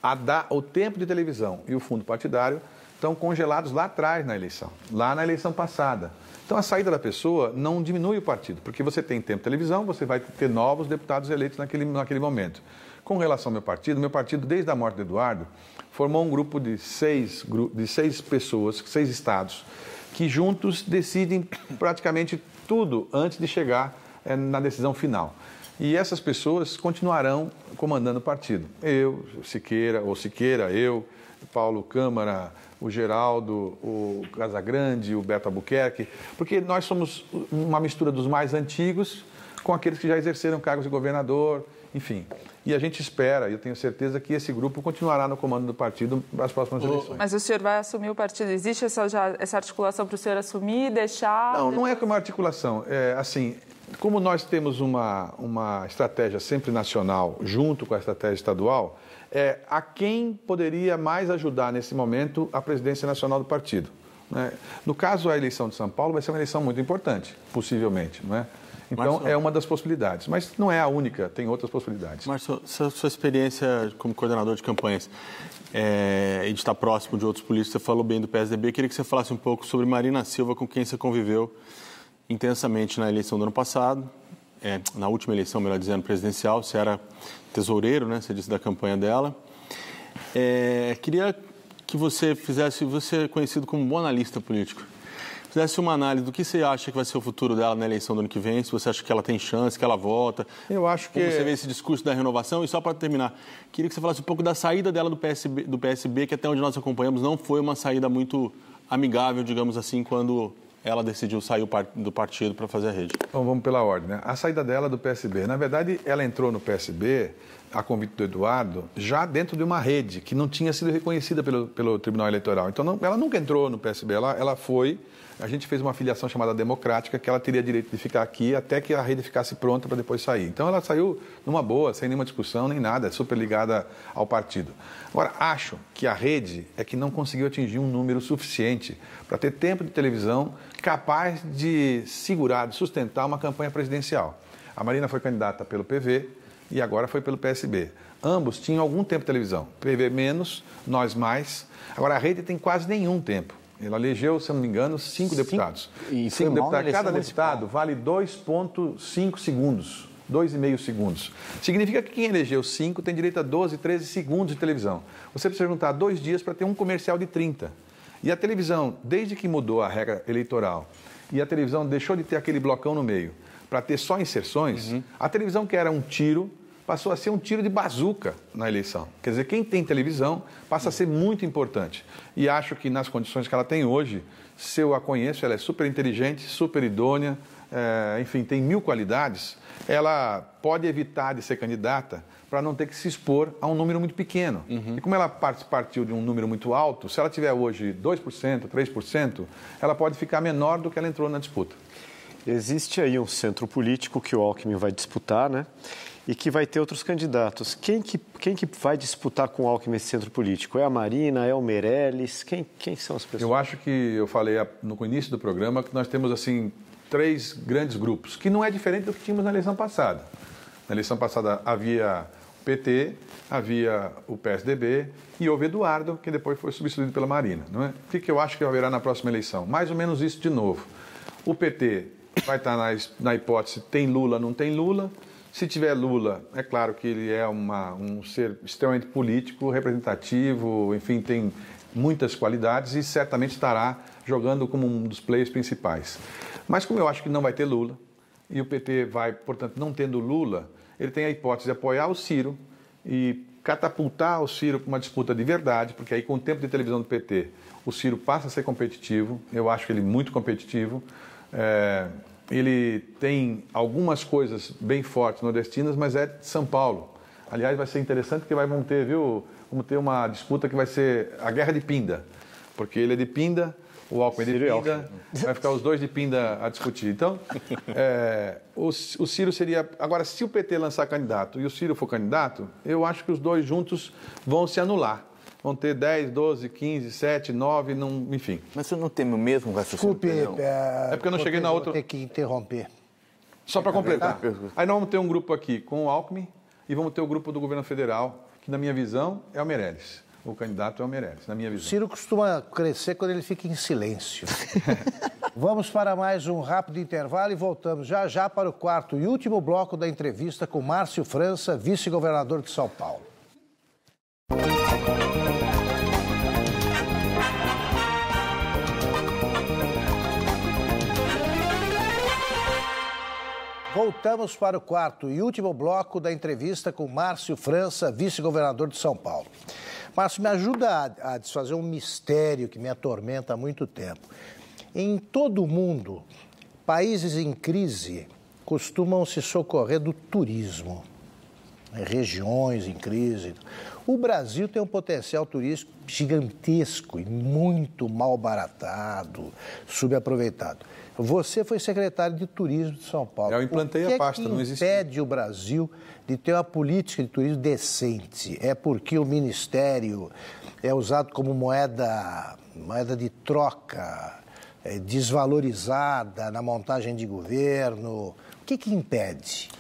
a da, o tempo de televisão e o fundo partidário estão congelados lá atrás na eleição, lá na eleição passada. Então a saída da pessoa não diminui o partido, porque você tem tempo de televisão, você vai ter novos deputados eleitos naquele, naquele momento. Com relação ao meu partido, meu partido, desde a morte do Eduardo, formou um grupo de seis, de seis pessoas, seis estados, que juntos decidem praticamente tudo antes de chegar eh, na decisão final. E essas pessoas continuarão comandando o partido. Eu, Siqueira, ou Siqueira, eu, Paulo Câmara, o Geraldo, o Casagrande, o Beto Albuquerque, porque nós somos uma mistura dos mais antigos com aqueles que já exerceram cargos de governador, enfim, e a gente espera, e eu tenho certeza que esse grupo continuará no comando do partido para as próximas o... eleições. Mas o senhor vai assumir o partido? Existe essa, já, essa articulação para o senhor assumir, deixar? Não, não é uma articulação. É, assim, como nós temos uma, uma estratégia sempre nacional junto com a estratégia estadual, é, a quem poderia mais ajudar nesse momento a presidência nacional do partido? Né? No caso, a eleição de São Paulo vai ser uma eleição muito importante, possivelmente, não é? Então, Marcio, é uma das possibilidades, mas não é a única, tem outras possibilidades. Marcio, sua, experiência como coordenador de campanhas é, e de estar próximo de outros políticos, você falou bem do PSDB, eu queria que você falasse um pouco sobre Marina Silva, com quem você conviveu intensamente na eleição do ano passado, é, na última eleição, melhor dizendo, presidencial, você era tesoureiro, né, você disse, da campanha dela. É, queria que você fizesse, você é conhecido como um bom analista político, fizesse uma análise do que você acha que vai ser o futuro dela na eleição do ano que vem, se você acha que ela tem chance, que ela volta. Eu acho que. Como você vê esse discurso da renovação? E só para terminar, queria que você falasse um pouco da saída dela do PSB, do PSB, que até onde nós acompanhamos não foi uma saída muito amigável, digamos assim, quando ela decidiu sair do partido para fazer a rede. Então vamos pela ordem. Né? A saída dela do PSB. Na verdade, ela entrou no PSB, a convite do Eduardo, já dentro de uma rede que não tinha sido reconhecida pelo, pelo Tribunal Eleitoral. Então não, ela nunca entrou no PSB, ela, ela foi a gente fez uma filiação chamada Democrática, que ela teria direito de ficar aqui até que a rede ficasse pronta para depois sair. Então ela saiu numa boa, sem nenhuma discussão, nem nada, super ligada ao partido. Agora, acho que a rede é que não conseguiu atingir um número suficiente para ter tempo de televisão capaz de segurar, de sustentar uma campanha presidencial. A Marina foi candidata pelo PV e agora foi pelo PSB. Ambos tinham algum tempo de televisão. PV menos, nós mais. Agora a rede tem quase nenhum tempo. Ela elegeu, se não me engano, cinco, cinco deputados. E cinco deputados. Cada deputado vale 2,5 segundos. 2,5 segundos. Significa que quem elegeu cinco tem direito a 12, 13 segundos de televisão. Você precisa juntar dois dias para ter um comercial de 30. E a televisão, desde que mudou a regra eleitoral e a televisão deixou de ter aquele blocão no meio para ter só inserções, uhum. a televisão que era um tiro passou a ser um tiro de bazuca na eleição. Quer dizer, quem tem televisão passa a ser muito importante. E acho que nas condições que ela tem hoje, se eu a conheço, ela é super inteligente, super idônea, é, enfim, tem mil qualidades, ela pode evitar de ser candidata para não ter que se expor a um número muito pequeno. Uhum. E como ela partiu de um número muito alto, se ela tiver hoje 2%, 3%, ela pode ficar menor do que ela entrou na disputa. Existe aí um centro político que o Alckmin vai disputar, né? e que vai ter outros candidatos. Quem que, quem que vai disputar com o Alckmin esse centro político? É a Marina? É o Meirelles? Quem, quem são as pessoas? Eu acho que eu falei no início do programa que nós temos assim três grandes grupos, que não é diferente do que tínhamos na eleição passada. Na eleição passada havia o PT, havia o PSDB e houve Eduardo, que depois foi substituído pela Marina. Não é? O que eu acho que haverá na próxima eleição? Mais ou menos isso de novo. O PT vai estar na, na hipótese tem Lula, não tem Lula. Se tiver Lula, é claro que ele é uma, um ser extremamente político, representativo, enfim, tem muitas qualidades e certamente estará jogando como um dos players principais. Mas como eu acho que não vai ter Lula, e o PT vai, portanto, não tendo Lula, ele tem a hipótese de apoiar o Ciro e catapultar o Ciro para uma disputa de verdade, porque aí com o tempo de televisão do PT, o Ciro passa a ser competitivo, eu acho que ele muito competitivo, é, ele tem algumas coisas bem fortes nordestinas, mas é de São Paulo. Aliás, vai ser interessante que vai, vamos ter, viu? Vamos ter uma disputa que vai ser a guerra de Pinda, porque ele é de Pinda, o Alckmin é de Ciro Pinda, vai ficar os dois de Pinda a discutir. Então, é, o, o Ciro seria. Agora, se o PT lançar candidato e o Ciro for candidato, eu acho que os dois juntos vão se anular vão ter 10, 12, 15, 7, 9, não, enfim. Mas você não tem o mesmo raciocínio? Desculpe, é, é porque eu não cheguei na outra. Vou ter que interromper. Só para completar. Aí nós vamos ter um grupo aqui com o Alckmin e vamos ter o grupo do governo federal, que na minha visão é o Meirelles. O candidato é o Meirelles, na minha visão. O Ciro costuma crescer quando ele fica em silêncio. Vamos para mais um rápido intervalo e voltamos já já para o quarto e último bloco da entrevista com Márcio França, vice-governador de São Paulo. Voltamos para o quarto e último bloco da entrevista com Márcio França, vice-governador de São Paulo. Márcio, me ajuda a, a desfazer um mistério que me atormenta há muito tempo. Em todo o mundo, países em crise costumam se socorrer do turismo, né? regiões em crise. O Brasil tem um potencial turístico gigantesco e muito mal baratado, subaproveitado. Você foi secretário de turismo de São Paulo. É, eu implantei a pasta, é que não existe. impede o Brasil de ter uma política de turismo decente? É porque o Ministério é usado como moeda, moeda de troca, é desvalorizada na montagem de governo. O que, que impede?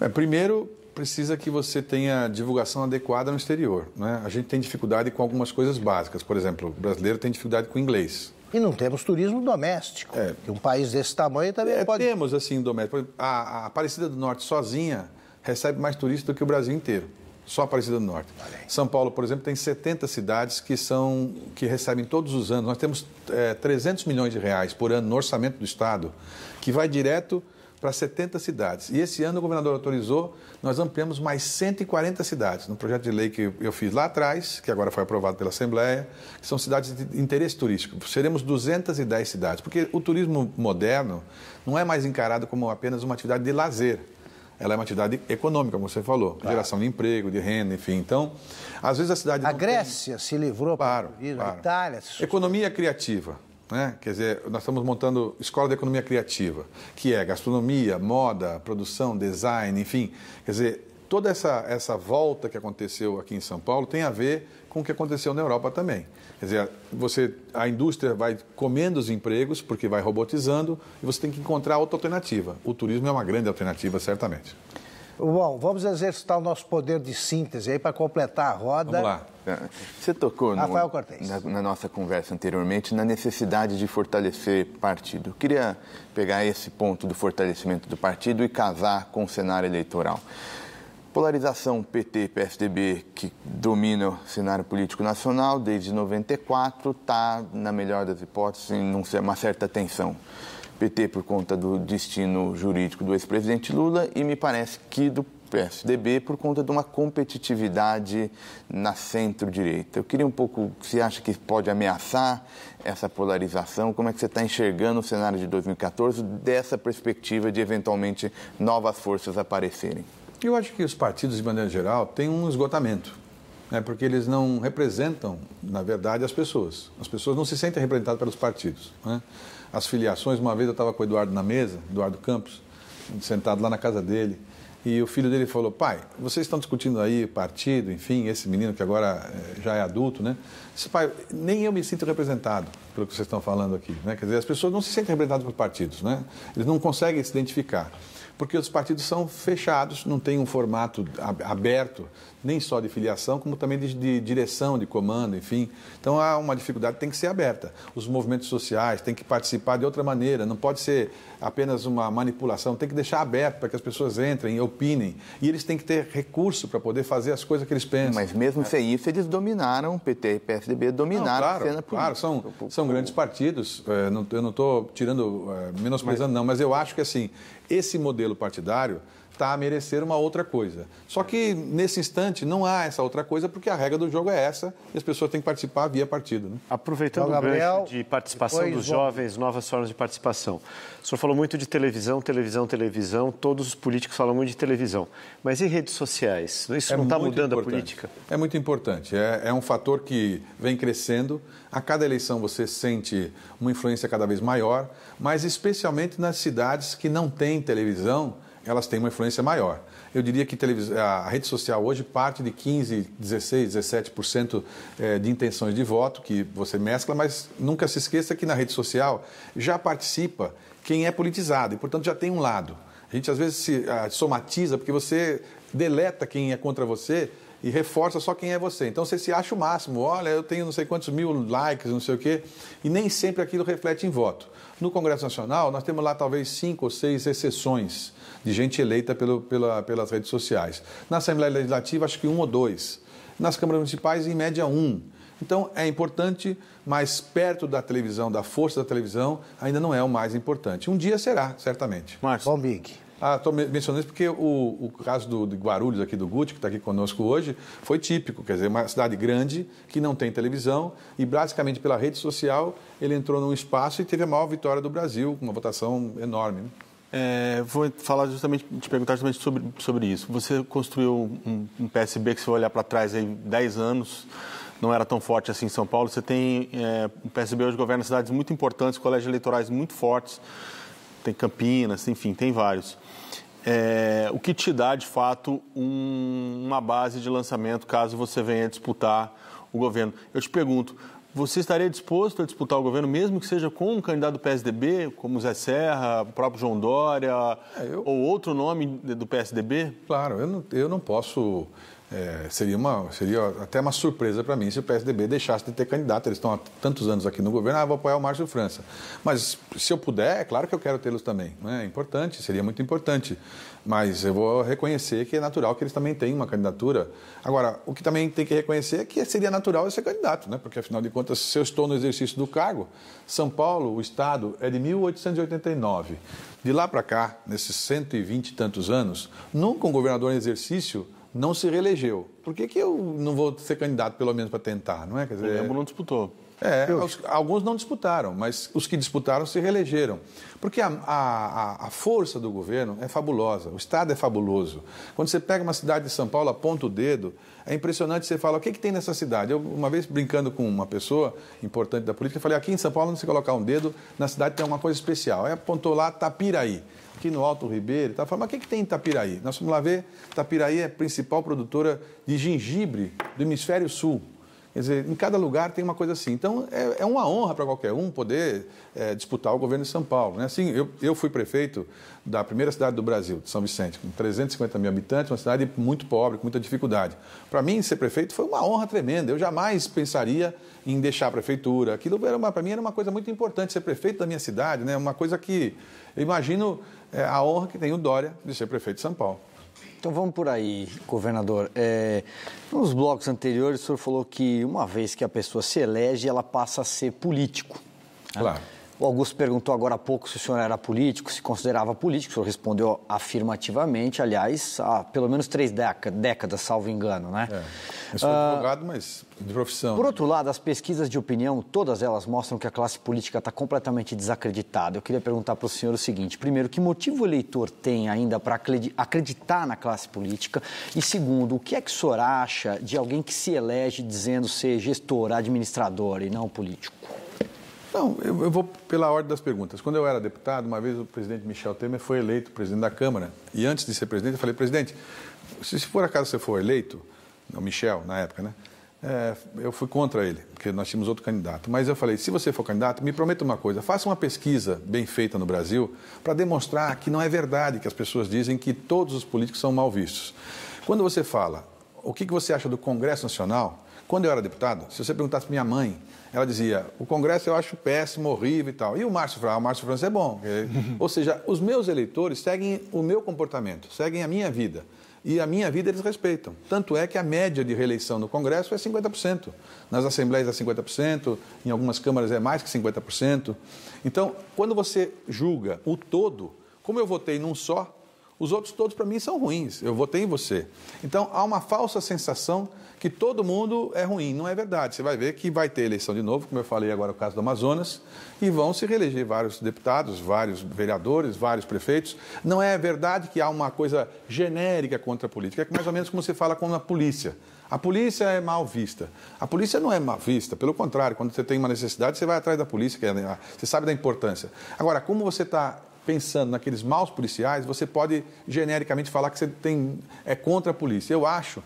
É, primeiro, precisa que você tenha divulgação adequada no exterior. Né? A gente tem dificuldade com algumas coisas básicas. Por exemplo, o brasileiro tem dificuldade com o inglês. E não temos turismo doméstico. É. um país desse tamanho também é, pode... Temos, assim, doméstico. A, a Aparecida do Norte sozinha recebe mais turistas do que o Brasil inteiro. Só Aparecida do Norte. Valeu. São Paulo, por exemplo, tem 70 cidades que são que recebem todos os anos. Nós temos é, eh, 300 milhões de reais por ano no orçamento do Estado, que vai direto para 70 cidades. E esse ano o governador autorizou, nós ampliamos mais 140 cidades, no projeto de lei que eu fiz lá atrás, que agora foi aprovado pela Assembleia, que são cidades de interesse turístico. Seremos 210 cidades, porque o turismo moderno não é mais encarado como apenas uma atividade de lazer ela é uma atividade econômica, como você falou, claro. geração de emprego, de renda, enfim. Então, às vezes a cidade. A Grécia tem... se livrou, claro, para, para. a Itália. Se Economia criativa. Né? Quer dizer, nós estamos montando escola de economia criativa, que é gastronomia, moda, produção, design, enfim. Quer dizer, toda essa, essa volta que aconteceu aqui em São Paulo tem a ver com o que aconteceu na Europa também. Quer dizer, você, a indústria vai comendo os empregos porque vai robotizando e você tem que encontrar outra alternativa. O turismo é uma grande alternativa, certamente. Bom, vamos exercitar o nosso poder de síntese aí para completar a roda. Vamos lá. Você tocou no, Rafael Cortez. Na, na, nossa conversa anteriormente na necessidade de fortalecer partido. Eu queria pegar esse ponto do fortalecimento do partido e casar com o cenário eleitoral. Polarização PT-PSDB, que domina o cenário político nacional desde 94, está, na melhor das hipóteses, em uma certa tensão. PT por conta do destino jurídico do ex-presidente Lula e me parece que do PSDB por conta de uma competitividade na centro-direita. Eu queria um pouco, você acha que pode ameaçar essa polarização? Como é que você está enxergando o cenário de 2014 dessa perspectiva de eventualmente novas forças aparecerem? Eu acho que os partidos, de maneira geral, têm um esgotamento né, porque eles não representam, na verdade, as pessoas. As pessoas não se sentem representadas pelos partidos. Né? as filiações. Uma vez eu estava com o Eduardo na mesa, Eduardo Campos, sentado lá na casa dele. E o filho dele falou: Pai, vocês estão discutindo aí partido, enfim, esse menino que agora eh, já é adulto, né? Disse, Pai, nem eu me sinto representado pelo que vocês estão falando aqui, né? Quer dizer, as pessoas não se sentem representadas por partidos, né? Eles não conseguem se identificar porque os partidos são fechados, não tem um formato aberto, nem só de filiação, como também de, de direção, de comando, enfim. Então há uma dificuldade que tem que ser aberta. Os movimentos sociais têm que participar de outra maneira, não pode ser apenas uma manipulação, tem que deixar aberto para que as pessoas entrem, opinem. E eles têm que ter recurso para poder fazer as coisas que eles pensam. Mas mesmo é. sem isso, eles dominaram, PT e PSDB dominaram não, claro, a cena política. Claro, são, são grandes partidos, eh, eu não estou tirando, eh, menosprezando, mas... não, mas eu acho que assim, esse modelo partidário está a merecer uma outra coisa. Só que nesse instante não há essa outra coisa porque a regra do jogo é essa e as pessoas têm que participar via partido. Né? Aproveitando então, Gabriel, o gancho de participação dos jovens, novas formas de participação. O senhor falou muito de televisão, televisão, televisão. Todos os políticos falam muito de televisão. Mas e redes sociais? Isso é não está mudando importante. a política? É muito importante. É, é um fator que vem crescendo. A cada eleição você sente uma influência cada vez maior, mas especialmente nas cidades que não têm televisão elas têm uma influência maior. Eu diria que a rede social hoje parte de 15, 16, 17% de intenções de voto, que você mescla, mas nunca se esqueça que na rede social já participa quem é politizado e, portanto, já tem um lado. A gente às vezes se ah, somatiza porque você deleta quem é contra você e reforça só quem é você. Então você se acha o máximo, olha, eu tenho não sei quantos mil likes, não sei o quê, e nem sempre aquilo reflete em voto. No Congresso Nacional, nós temos lá talvez cinco ou seis exceções de gente eleita pelo, pela, pelas redes sociais. Na Assembleia Legislativa, acho que um ou dois. Nas câmaras municipais, em média, um. Então, é importante, mas perto da televisão, da força da televisão, ainda não é o mais importante. Um dia será, certamente. Márcio. Bom, Big. Ah, estou mencionando isso porque o, o caso do, de Guarulhos, aqui do Guti, que está aqui conosco hoje, foi típico. Quer dizer, uma cidade grande que não tem televisão e, basicamente, pela rede social, ele entrou num espaço e teve a maior vitória do Brasil, com uma votação enorme. Né? É, vou falar justamente, te perguntar justamente sobre, sobre isso. Você construiu um, um PSB que, se olhar para trás, aí 10 anos, não era tão forte assim em São Paulo. Você tem, é, o PSB hoje governa cidades muito importantes, colégios eleitorais muito fortes. Tem Campinas, enfim, tem vários é, o que te dá de fato um, uma base de lançamento caso você venha disputar o governo. Eu te pergunto, você estaria disposto a disputar o governo, mesmo que seja com um candidato do PSDB, como Zé Serra, o próprio João Dória, é, eu... ou outro nome do PSDB? Claro, eu não, eu não posso é, seria, uma, seria até uma surpresa para mim se o PSDB deixasse de ter candidato. Eles estão há tantos anos aqui no governo, ah, vou apoiar o Márcio França. Mas se eu puder, é claro que eu quero tê-los também. Né? É importante, seria muito importante. Mas eu vou reconhecer que é natural que eles também tenham uma candidatura. Agora, o que também tem que reconhecer é que seria natural eu ser candidato, né? porque afinal de contas, se eu estou no exercício do cargo, São Paulo, o Estado, é de 1889. De lá para cá, nesses 120 e tantos anos, nunca um governador em exercício não se reelegeu. Por que, que eu não vou ser candidato, pelo menos, para tentar, não é? Quer dizer, o Lembro não disputou. É, os, alguns não disputaram, mas os que disputaram se reelegeram. Porque a, a, a, força do governo é fabulosa, o Estado é fabuloso. Quando você pega uma cidade de São Paulo, aponta o dedo, é impressionante você fala, o que, que tem nessa cidade? Eu, uma vez, brincando com uma pessoa importante da política, eu falei, aqui em São Paulo, não se colocar um dedo, na cidade tem uma coisa especial. Aí apontou lá Tapiraí aqui no Alto Ribeiro e tal. Falei, mas o que, que tem em Itapiraí? Nós fomos lá ver, Itapiraí é a principal produtora de gengibre do hemisfério sul. Quer dizer, em cada lugar tem uma coisa assim. Então, é, é uma honra para qualquer um poder é, disputar o governo de São Paulo. Né? Assim, eu, eu fui prefeito da primeira cidade do Brasil, de São Vicente, com 350 mil habitantes, uma cidade muito pobre, com muita dificuldade. Para mim, ser prefeito foi uma honra tremenda. Eu jamais pensaria em deixar a prefeitura. Aquilo, para mim, era uma coisa muito importante, ser prefeito da minha cidade, né? uma coisa que eu imagino é, a honra que tem o Dória de ser prefeito de São Paulo. Então vamos por aí, governador. É, nos blocos anteriores, o senhor falou que uma vez que a pessoa se elege, ela passa a ser político. Claro. Né? O Augusto perguntou agora há pouco se o senhor era político, se considerava político. O senhor respondeu afirmativamente, aliás, há pelo menos três décadas, salvo engano, né? É. Eu sou ah, advogado, mas de profissão. Por outro lado, as pesquisas de opinião, todas elas mostram que a classe política está completamente desacreditada. Eu queria perguntar para o senhor o seguinte: primeiro, que motivo o eleitor tem ainda para acreditar na classe política? E segundo, o que é que o senhor acha de alguém que se elege dizendo ser gestor, administrador e não político? Então, eu, eu vou pela ordem das perguntas. Quando eu era deputado, uma vez o presidente Michel Temer foi eleito presidente da Câmara. E antes de ser presidente, eu falei, presidente, se, se por acaso você for eleito, o Michel, na época, né? É, eu fui contra ele, porque nós tínhamos outro candidato. Mas eu falei: se você for candidato, me prometa uma coisa: faça uma pesquisa bem feita no Brasil para demonstrar que não é verdade que as pessoas dizem que todos os políticos são mal vistos. Quando você fala o que, que você acha do Congresso Nacional, quando eu era deputado, se você perguntasse para minha mãe ela dizia: o Congresso eu acho péssimo, horrível e tal. E o Márcio França? Ah, o Márcio França é bom. Ou seja, os meus eleitores seguem o meu comportamento, seguem a minha vida. E a minha vida eles respeitam. Tanto é que a média de reeleição no Congresso é 50%. Nas assembleias é 50%, em algumas câmaras é mais que 50%. Então, quando você julga o todo, como eu votei num só, os outros todos para mim são ruins. Eu votei em você. Então, há uma falsa sensação que todo mundo é ruim. Não é verdade. Você vai ver que vai ter eleição de novo, como eu falei agora o caso do Amazonas, e vão se reeleger vários deputados, vários vereadores, vários prefeitos. Não é verdade que há uma coisa genérica contra a política. É mais ou menos como se fala com a polícia. A polícia é mal vista. A polícia não é mal vista, pelo contrário, quando você tem uma necessidade, você vai atrás da polícia, que é, você sabe da importância. Agora, como você está pensando naqueles maus policiais, você pode genericamente falar que você tem, é contra a polícia. Eu acho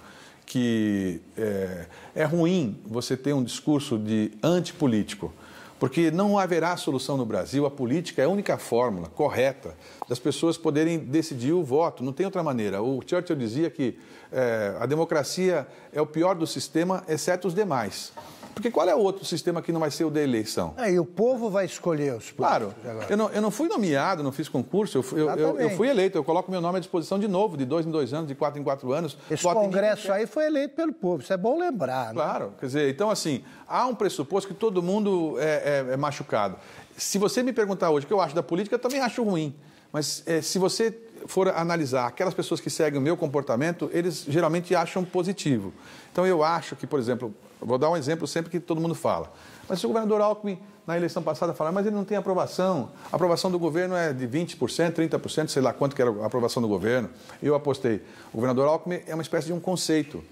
que é, é ruim você ter um discurso de antipolítico, porque não haverá solução no Brasil. A política é a única fórmula correta das pessoas poderem decidir o voto, não tem outra maneira. O Churchill dizia que é, a democracia é o pior do sistema, exceto os demais. Porque qual é o outro sistema que não vai ser o da eleição? É, e o povo vai escolher os Claro. Eu não, eu não fui nomeado, não fiz concurso, eu, fui, eu, eu, eu, fui eleito. Eu coloco meu nome à disposição de novo, de dois em dois anos, de quatro em quatro anos. Esse Congresso aí foi eleito pelo povo, isso é bom lembrar. Né? Claro. Quer dizer, então, assim, há um pressuposto que todo mundo é, é, é machucado. Se você me perguntar hoje o que eu acho da política, eu também acho ruim. Mas é, se você for analisar aquelas pessoas que seguem o meu comportamento, eles geralmente acham positivo. Então eu acho que, por exemplo, Vou dar um exemplo sempre que todo mundo fala. Mas se o governador Alckmin, na eleição passada, falar, mas ele não tem aprovação, a aprovação do governo é de 20%, 30%, sei lá quanto que era a aprovação do governo, eu apostei. O governador Alckmin é uma espécie de um conceito.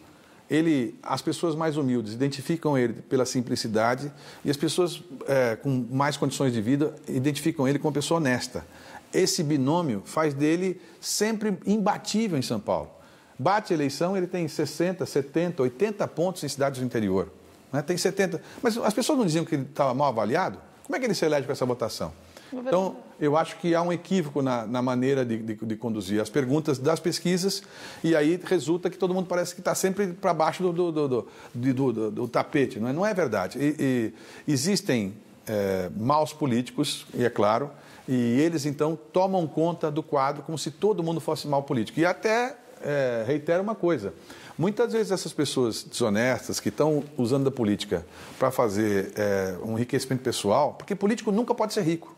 Ele, as pessoas mais humildes identificam ele pela simplicidade e as pessoas é, com mais condições de vida identificam ele como uma pessoa honesta. Esse binômio faz dele sempre imbatível em São Paulo bate eleição, ele tem 60, 70, 80 pontos em cidades do interior. Né? Tem 70. Mas as pessoas não diziam que ele estava mal avaliado? Como é que ele se elege com essa votação? Então, é. eu acho que há um equívoco na, na maneira de, de, de, conduzir as perguntas das pesquisas, e aí resulta que todo mundo parece que está sempre para baixo do, do, do, do, tapete. Não é, não é verdade. E, e existem é, maus políticos, e é claro, e eles então tomam conta do quadro como se todo mundo fosse mal político. E até é, reitero uma coisa. Muitas vezes essas pessoas desonestas que estão usando a política para fazer é, um enriquecimento pessoal, porque político nunca pode ser rico.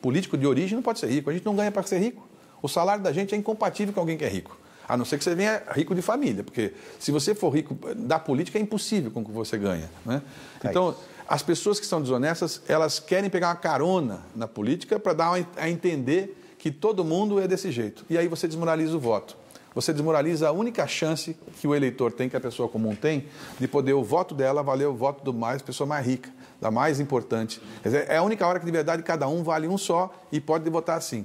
Político de origem não pode ser rico. A gente não ganha para ser rico. O salário da gente é incompatível com alguém que é rico. A não ser que você venha rico de família, porque se você for rico da política é impossível com o que você ganha. Né? É então, as pessoas que são desonestas, elas querem pegar uma carona na política para dar a entender que todo mundo é desse jeito. E aí você desmoraliza o voto você desmoraliza a única chance que o eleitor tem, que a pessoa comum tem, de poder o voto dela valer o voto do mais, pessoa mais rica, da mais importante. é a única hora que, de verdade, cada um vale um só e pode votar assim.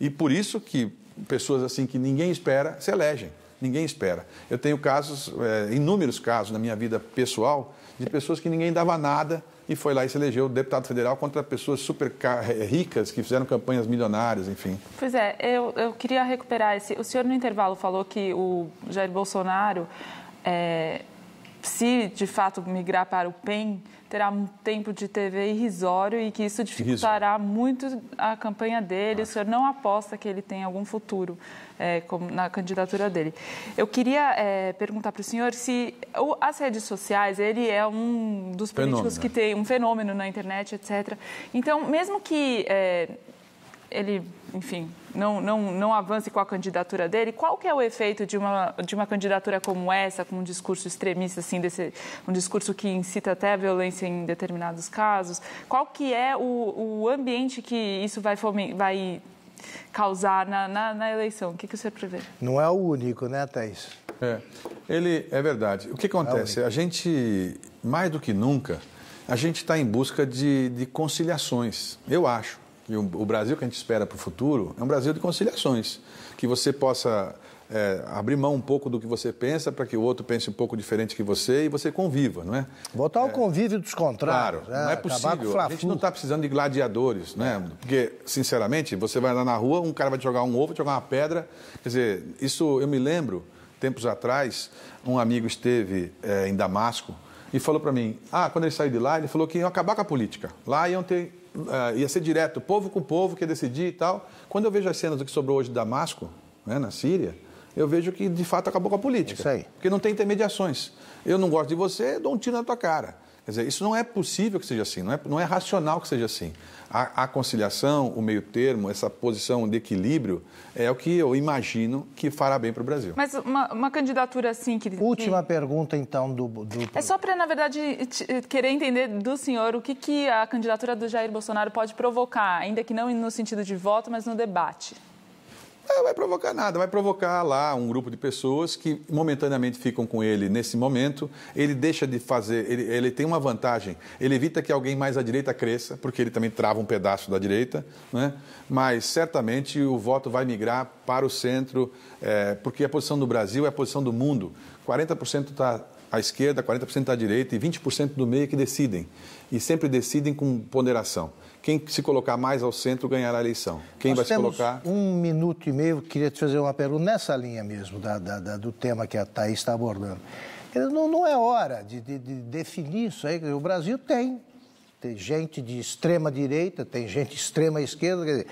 E por isso que pessoas assim que ninguém espera se elegem. Ninguém espera. Eu tenho casos, é, inúmeros casos na minha vida pessoal, de pessoas que ninguém dava nada e foi lá e se elegeu deputado federal contra pessoas super eh, ricas que fizeram campanhas milionárias, enfim. Pois é, eu, eu queria recuperar esse. O senhor, no intervalo, falou que o Jair Bolsonaro, é, se de fato migrar para o PEN terá um tempo de TV irrisório e que isso dificultará isso. muito a campanha dele. Ah. O senhor não aposta que ele tem algum futuro é, na candidatura dele. Eu queria é, perguntar para o senhor se o, as redes sociais, ele é um dos políticos fenômeno. que tem um fenômeno na internet, etc. Então, mesmo que é, ele, enfim, não, não, não avance com a candidatura dele, qual que é o efeito de uma, de uma candidatura como essa, com um discurso extremista, assim, desse, um discurso que incita até a violência em determinados casos? Qual que é o, o ambiente que isso vai, vai causar na, na, na eleição? O que, que o senhor prevê? Não é o único, né, Thaís? É, ele, é verdade. O que acontece? É o a gente, mais do que nunca, a gente está em busca de, de conciliações, eu acho e o Brasil que a gente espera para o futuro é um Brasil de conciliações, que você possa é, abrir mão um pouco do que você pensa para que o outro pense um pouco diferente que você e você conviva, não é? Voltar ao é. convívio dos contrários. Claro, é, não é possível. A gente não está precisando de gladiadores, né? É. Porque, sinceramente, você vai lá na rua, um cara vai te jogar um ovo, vai te jogar uma pedra. Quer dizer, isso eu me lembro, tempos atrás, um amigo esteve é, em Damasco e falou para mim, ah, quando ele saiu de lá, ele falou que ia acabar com a política. Lá iam ter uh, ia ser direto, povo com povo, que ia decidir e tal. Quando eu vejo as cenas do que sobrou hoje de Damasco, né, na Síria, eu vejo que de fato acabou com a política. É isso aí. Porque não tem intermediações. Eu não gosto de você, dou um tiro na tua cara. Quer dizer, isso não é possível que seja assim, não é, não é racional que seja assim. A, a conciliação, o meio termo, essa posição de equilíbrio é o que eu imagino que fará bem para o Brasil. Mas uma, uma candidatura assim que... Última que... pergunta, então, do... do... É só para, na verdade, querer entender do senhor o que, que a candidatura do Jair Bolsonaro pode provocar, ainda que não no sentido de voto, mas no debate. É, vai provocar nada, vai provocar lá um grupo de pessoas que momentaneamente ficam com ele nesse momento. Ele deixa de fazer, ele, ele tem uma vantagem, ele evita que alguém mais à direita cresça, porque ele também trava um pedaço da direita, né? mas certamente o voto vai migrar para o centro, é, porque a posição do Brasil é a posição do mundo. 40% está à esquerda, 40% está à direita e 20% do meio é que decidem. E sempre decidem com ponderação. Quem se colocar mais ao centro ganhará a eleição. Quem Nós vai se colocar. Um minuto e meio, queria te fazer uma pergunta nessa linha mesmo, da, da, da, do tema que a Thaís está abordando. Não, não é hora de, de, de definir isso aí. O Brasil tem tem gente de extrema direita, tem gente de extrema esquerda. Quer dizer,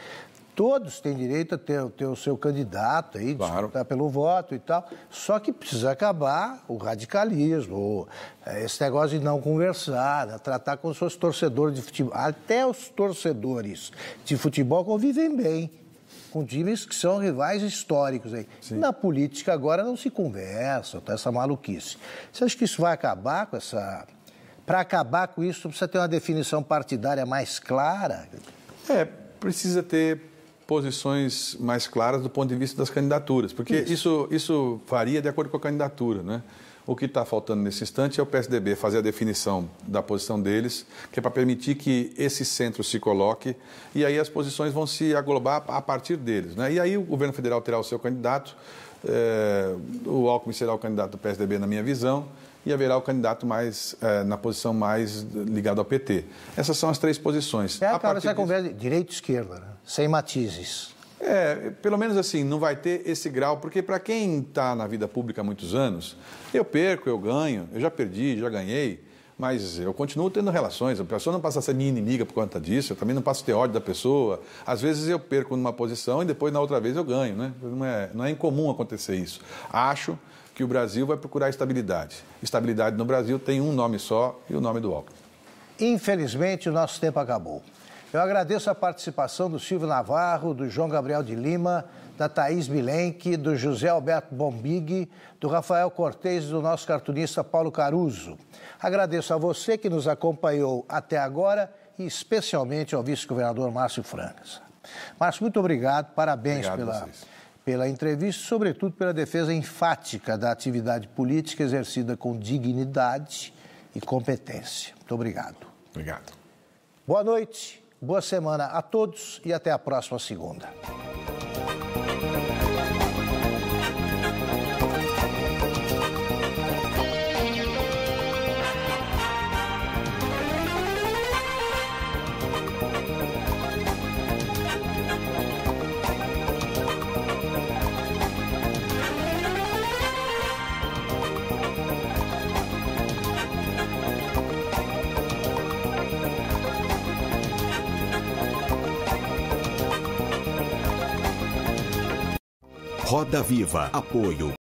todos têm direito a ter, ter o seu candidato aí, claro. disputar pelo voto e tal. Só que precisa acabar o radicalismo, é, esse negócio de não conversar, né? tratar com os seus torcedores de futebol. Até os torcedores de futebol convivem bem com times que são rivais históricos aí. Sim. Na política agora não se conversa, tá essa maluquice. Você acha que isso vai acabar com essa para acabar com isso precisa ter uma definição partidária mais clara? É, precisa ter posições mais claras do ponto de vista das candidaturas, porque isso, isso, isso varia de acordo com a candidatura, né? O que está faltando nesse instante é o PSDB fazer a definição da posição deles, que é para permitir que esse centro se coloque, e aí as posições vão se aglobar a partir deles. Né? E aí o governo federal terá o seu candidato, é, o Alckmin será o candidato do PSDB, na minha visão, e haverá o candidato mais é, na posição mais ligado ao PT. Essas são as três posições. É a cara dessa disso... conversa direita esquerda, né? sem matizes. É, pelo menos assim, não vai ter esse grau, porque para quem está na vida pública há muitos anos, eu perco, eu ganho, eu já perdi, já ganhei, mas eu continuo tendo relações. A pessoa não passa a ser minha inimiga por conta disso, eu também não passo a ter ódio da pessoa. Às vezes eu perco numa posição e depois na outra vez eu ganho, né? Não é, não é incomum acontecer isso. Acho que o Brasil vai procurar estabilidade. Estabilidade no Brasil tem um nome só e o nome do Alckmin. Infelizmente, o nosso tempo acabou. Eu agradeço a participação do Silvio Navarro, do João Gabriel de Lima, da Thaís Bilenque, do José Alberto Bombig, do Rafael Cortez e do nosso cartunista Paulo Caruso. Agradeço a você que nos acompanhou até agora e especialmente ao vice-governador Márcio Francas. Márcio, muito obrigado, parabéns obrigado pela pela entrevista, sobretudo pela defesa enfática da atividade política exercida com dignidade e competência. Muito obrigado. Obrigado. Boa noite, boa semana a todos e até a próxima segunda. Roda Viva. Apoio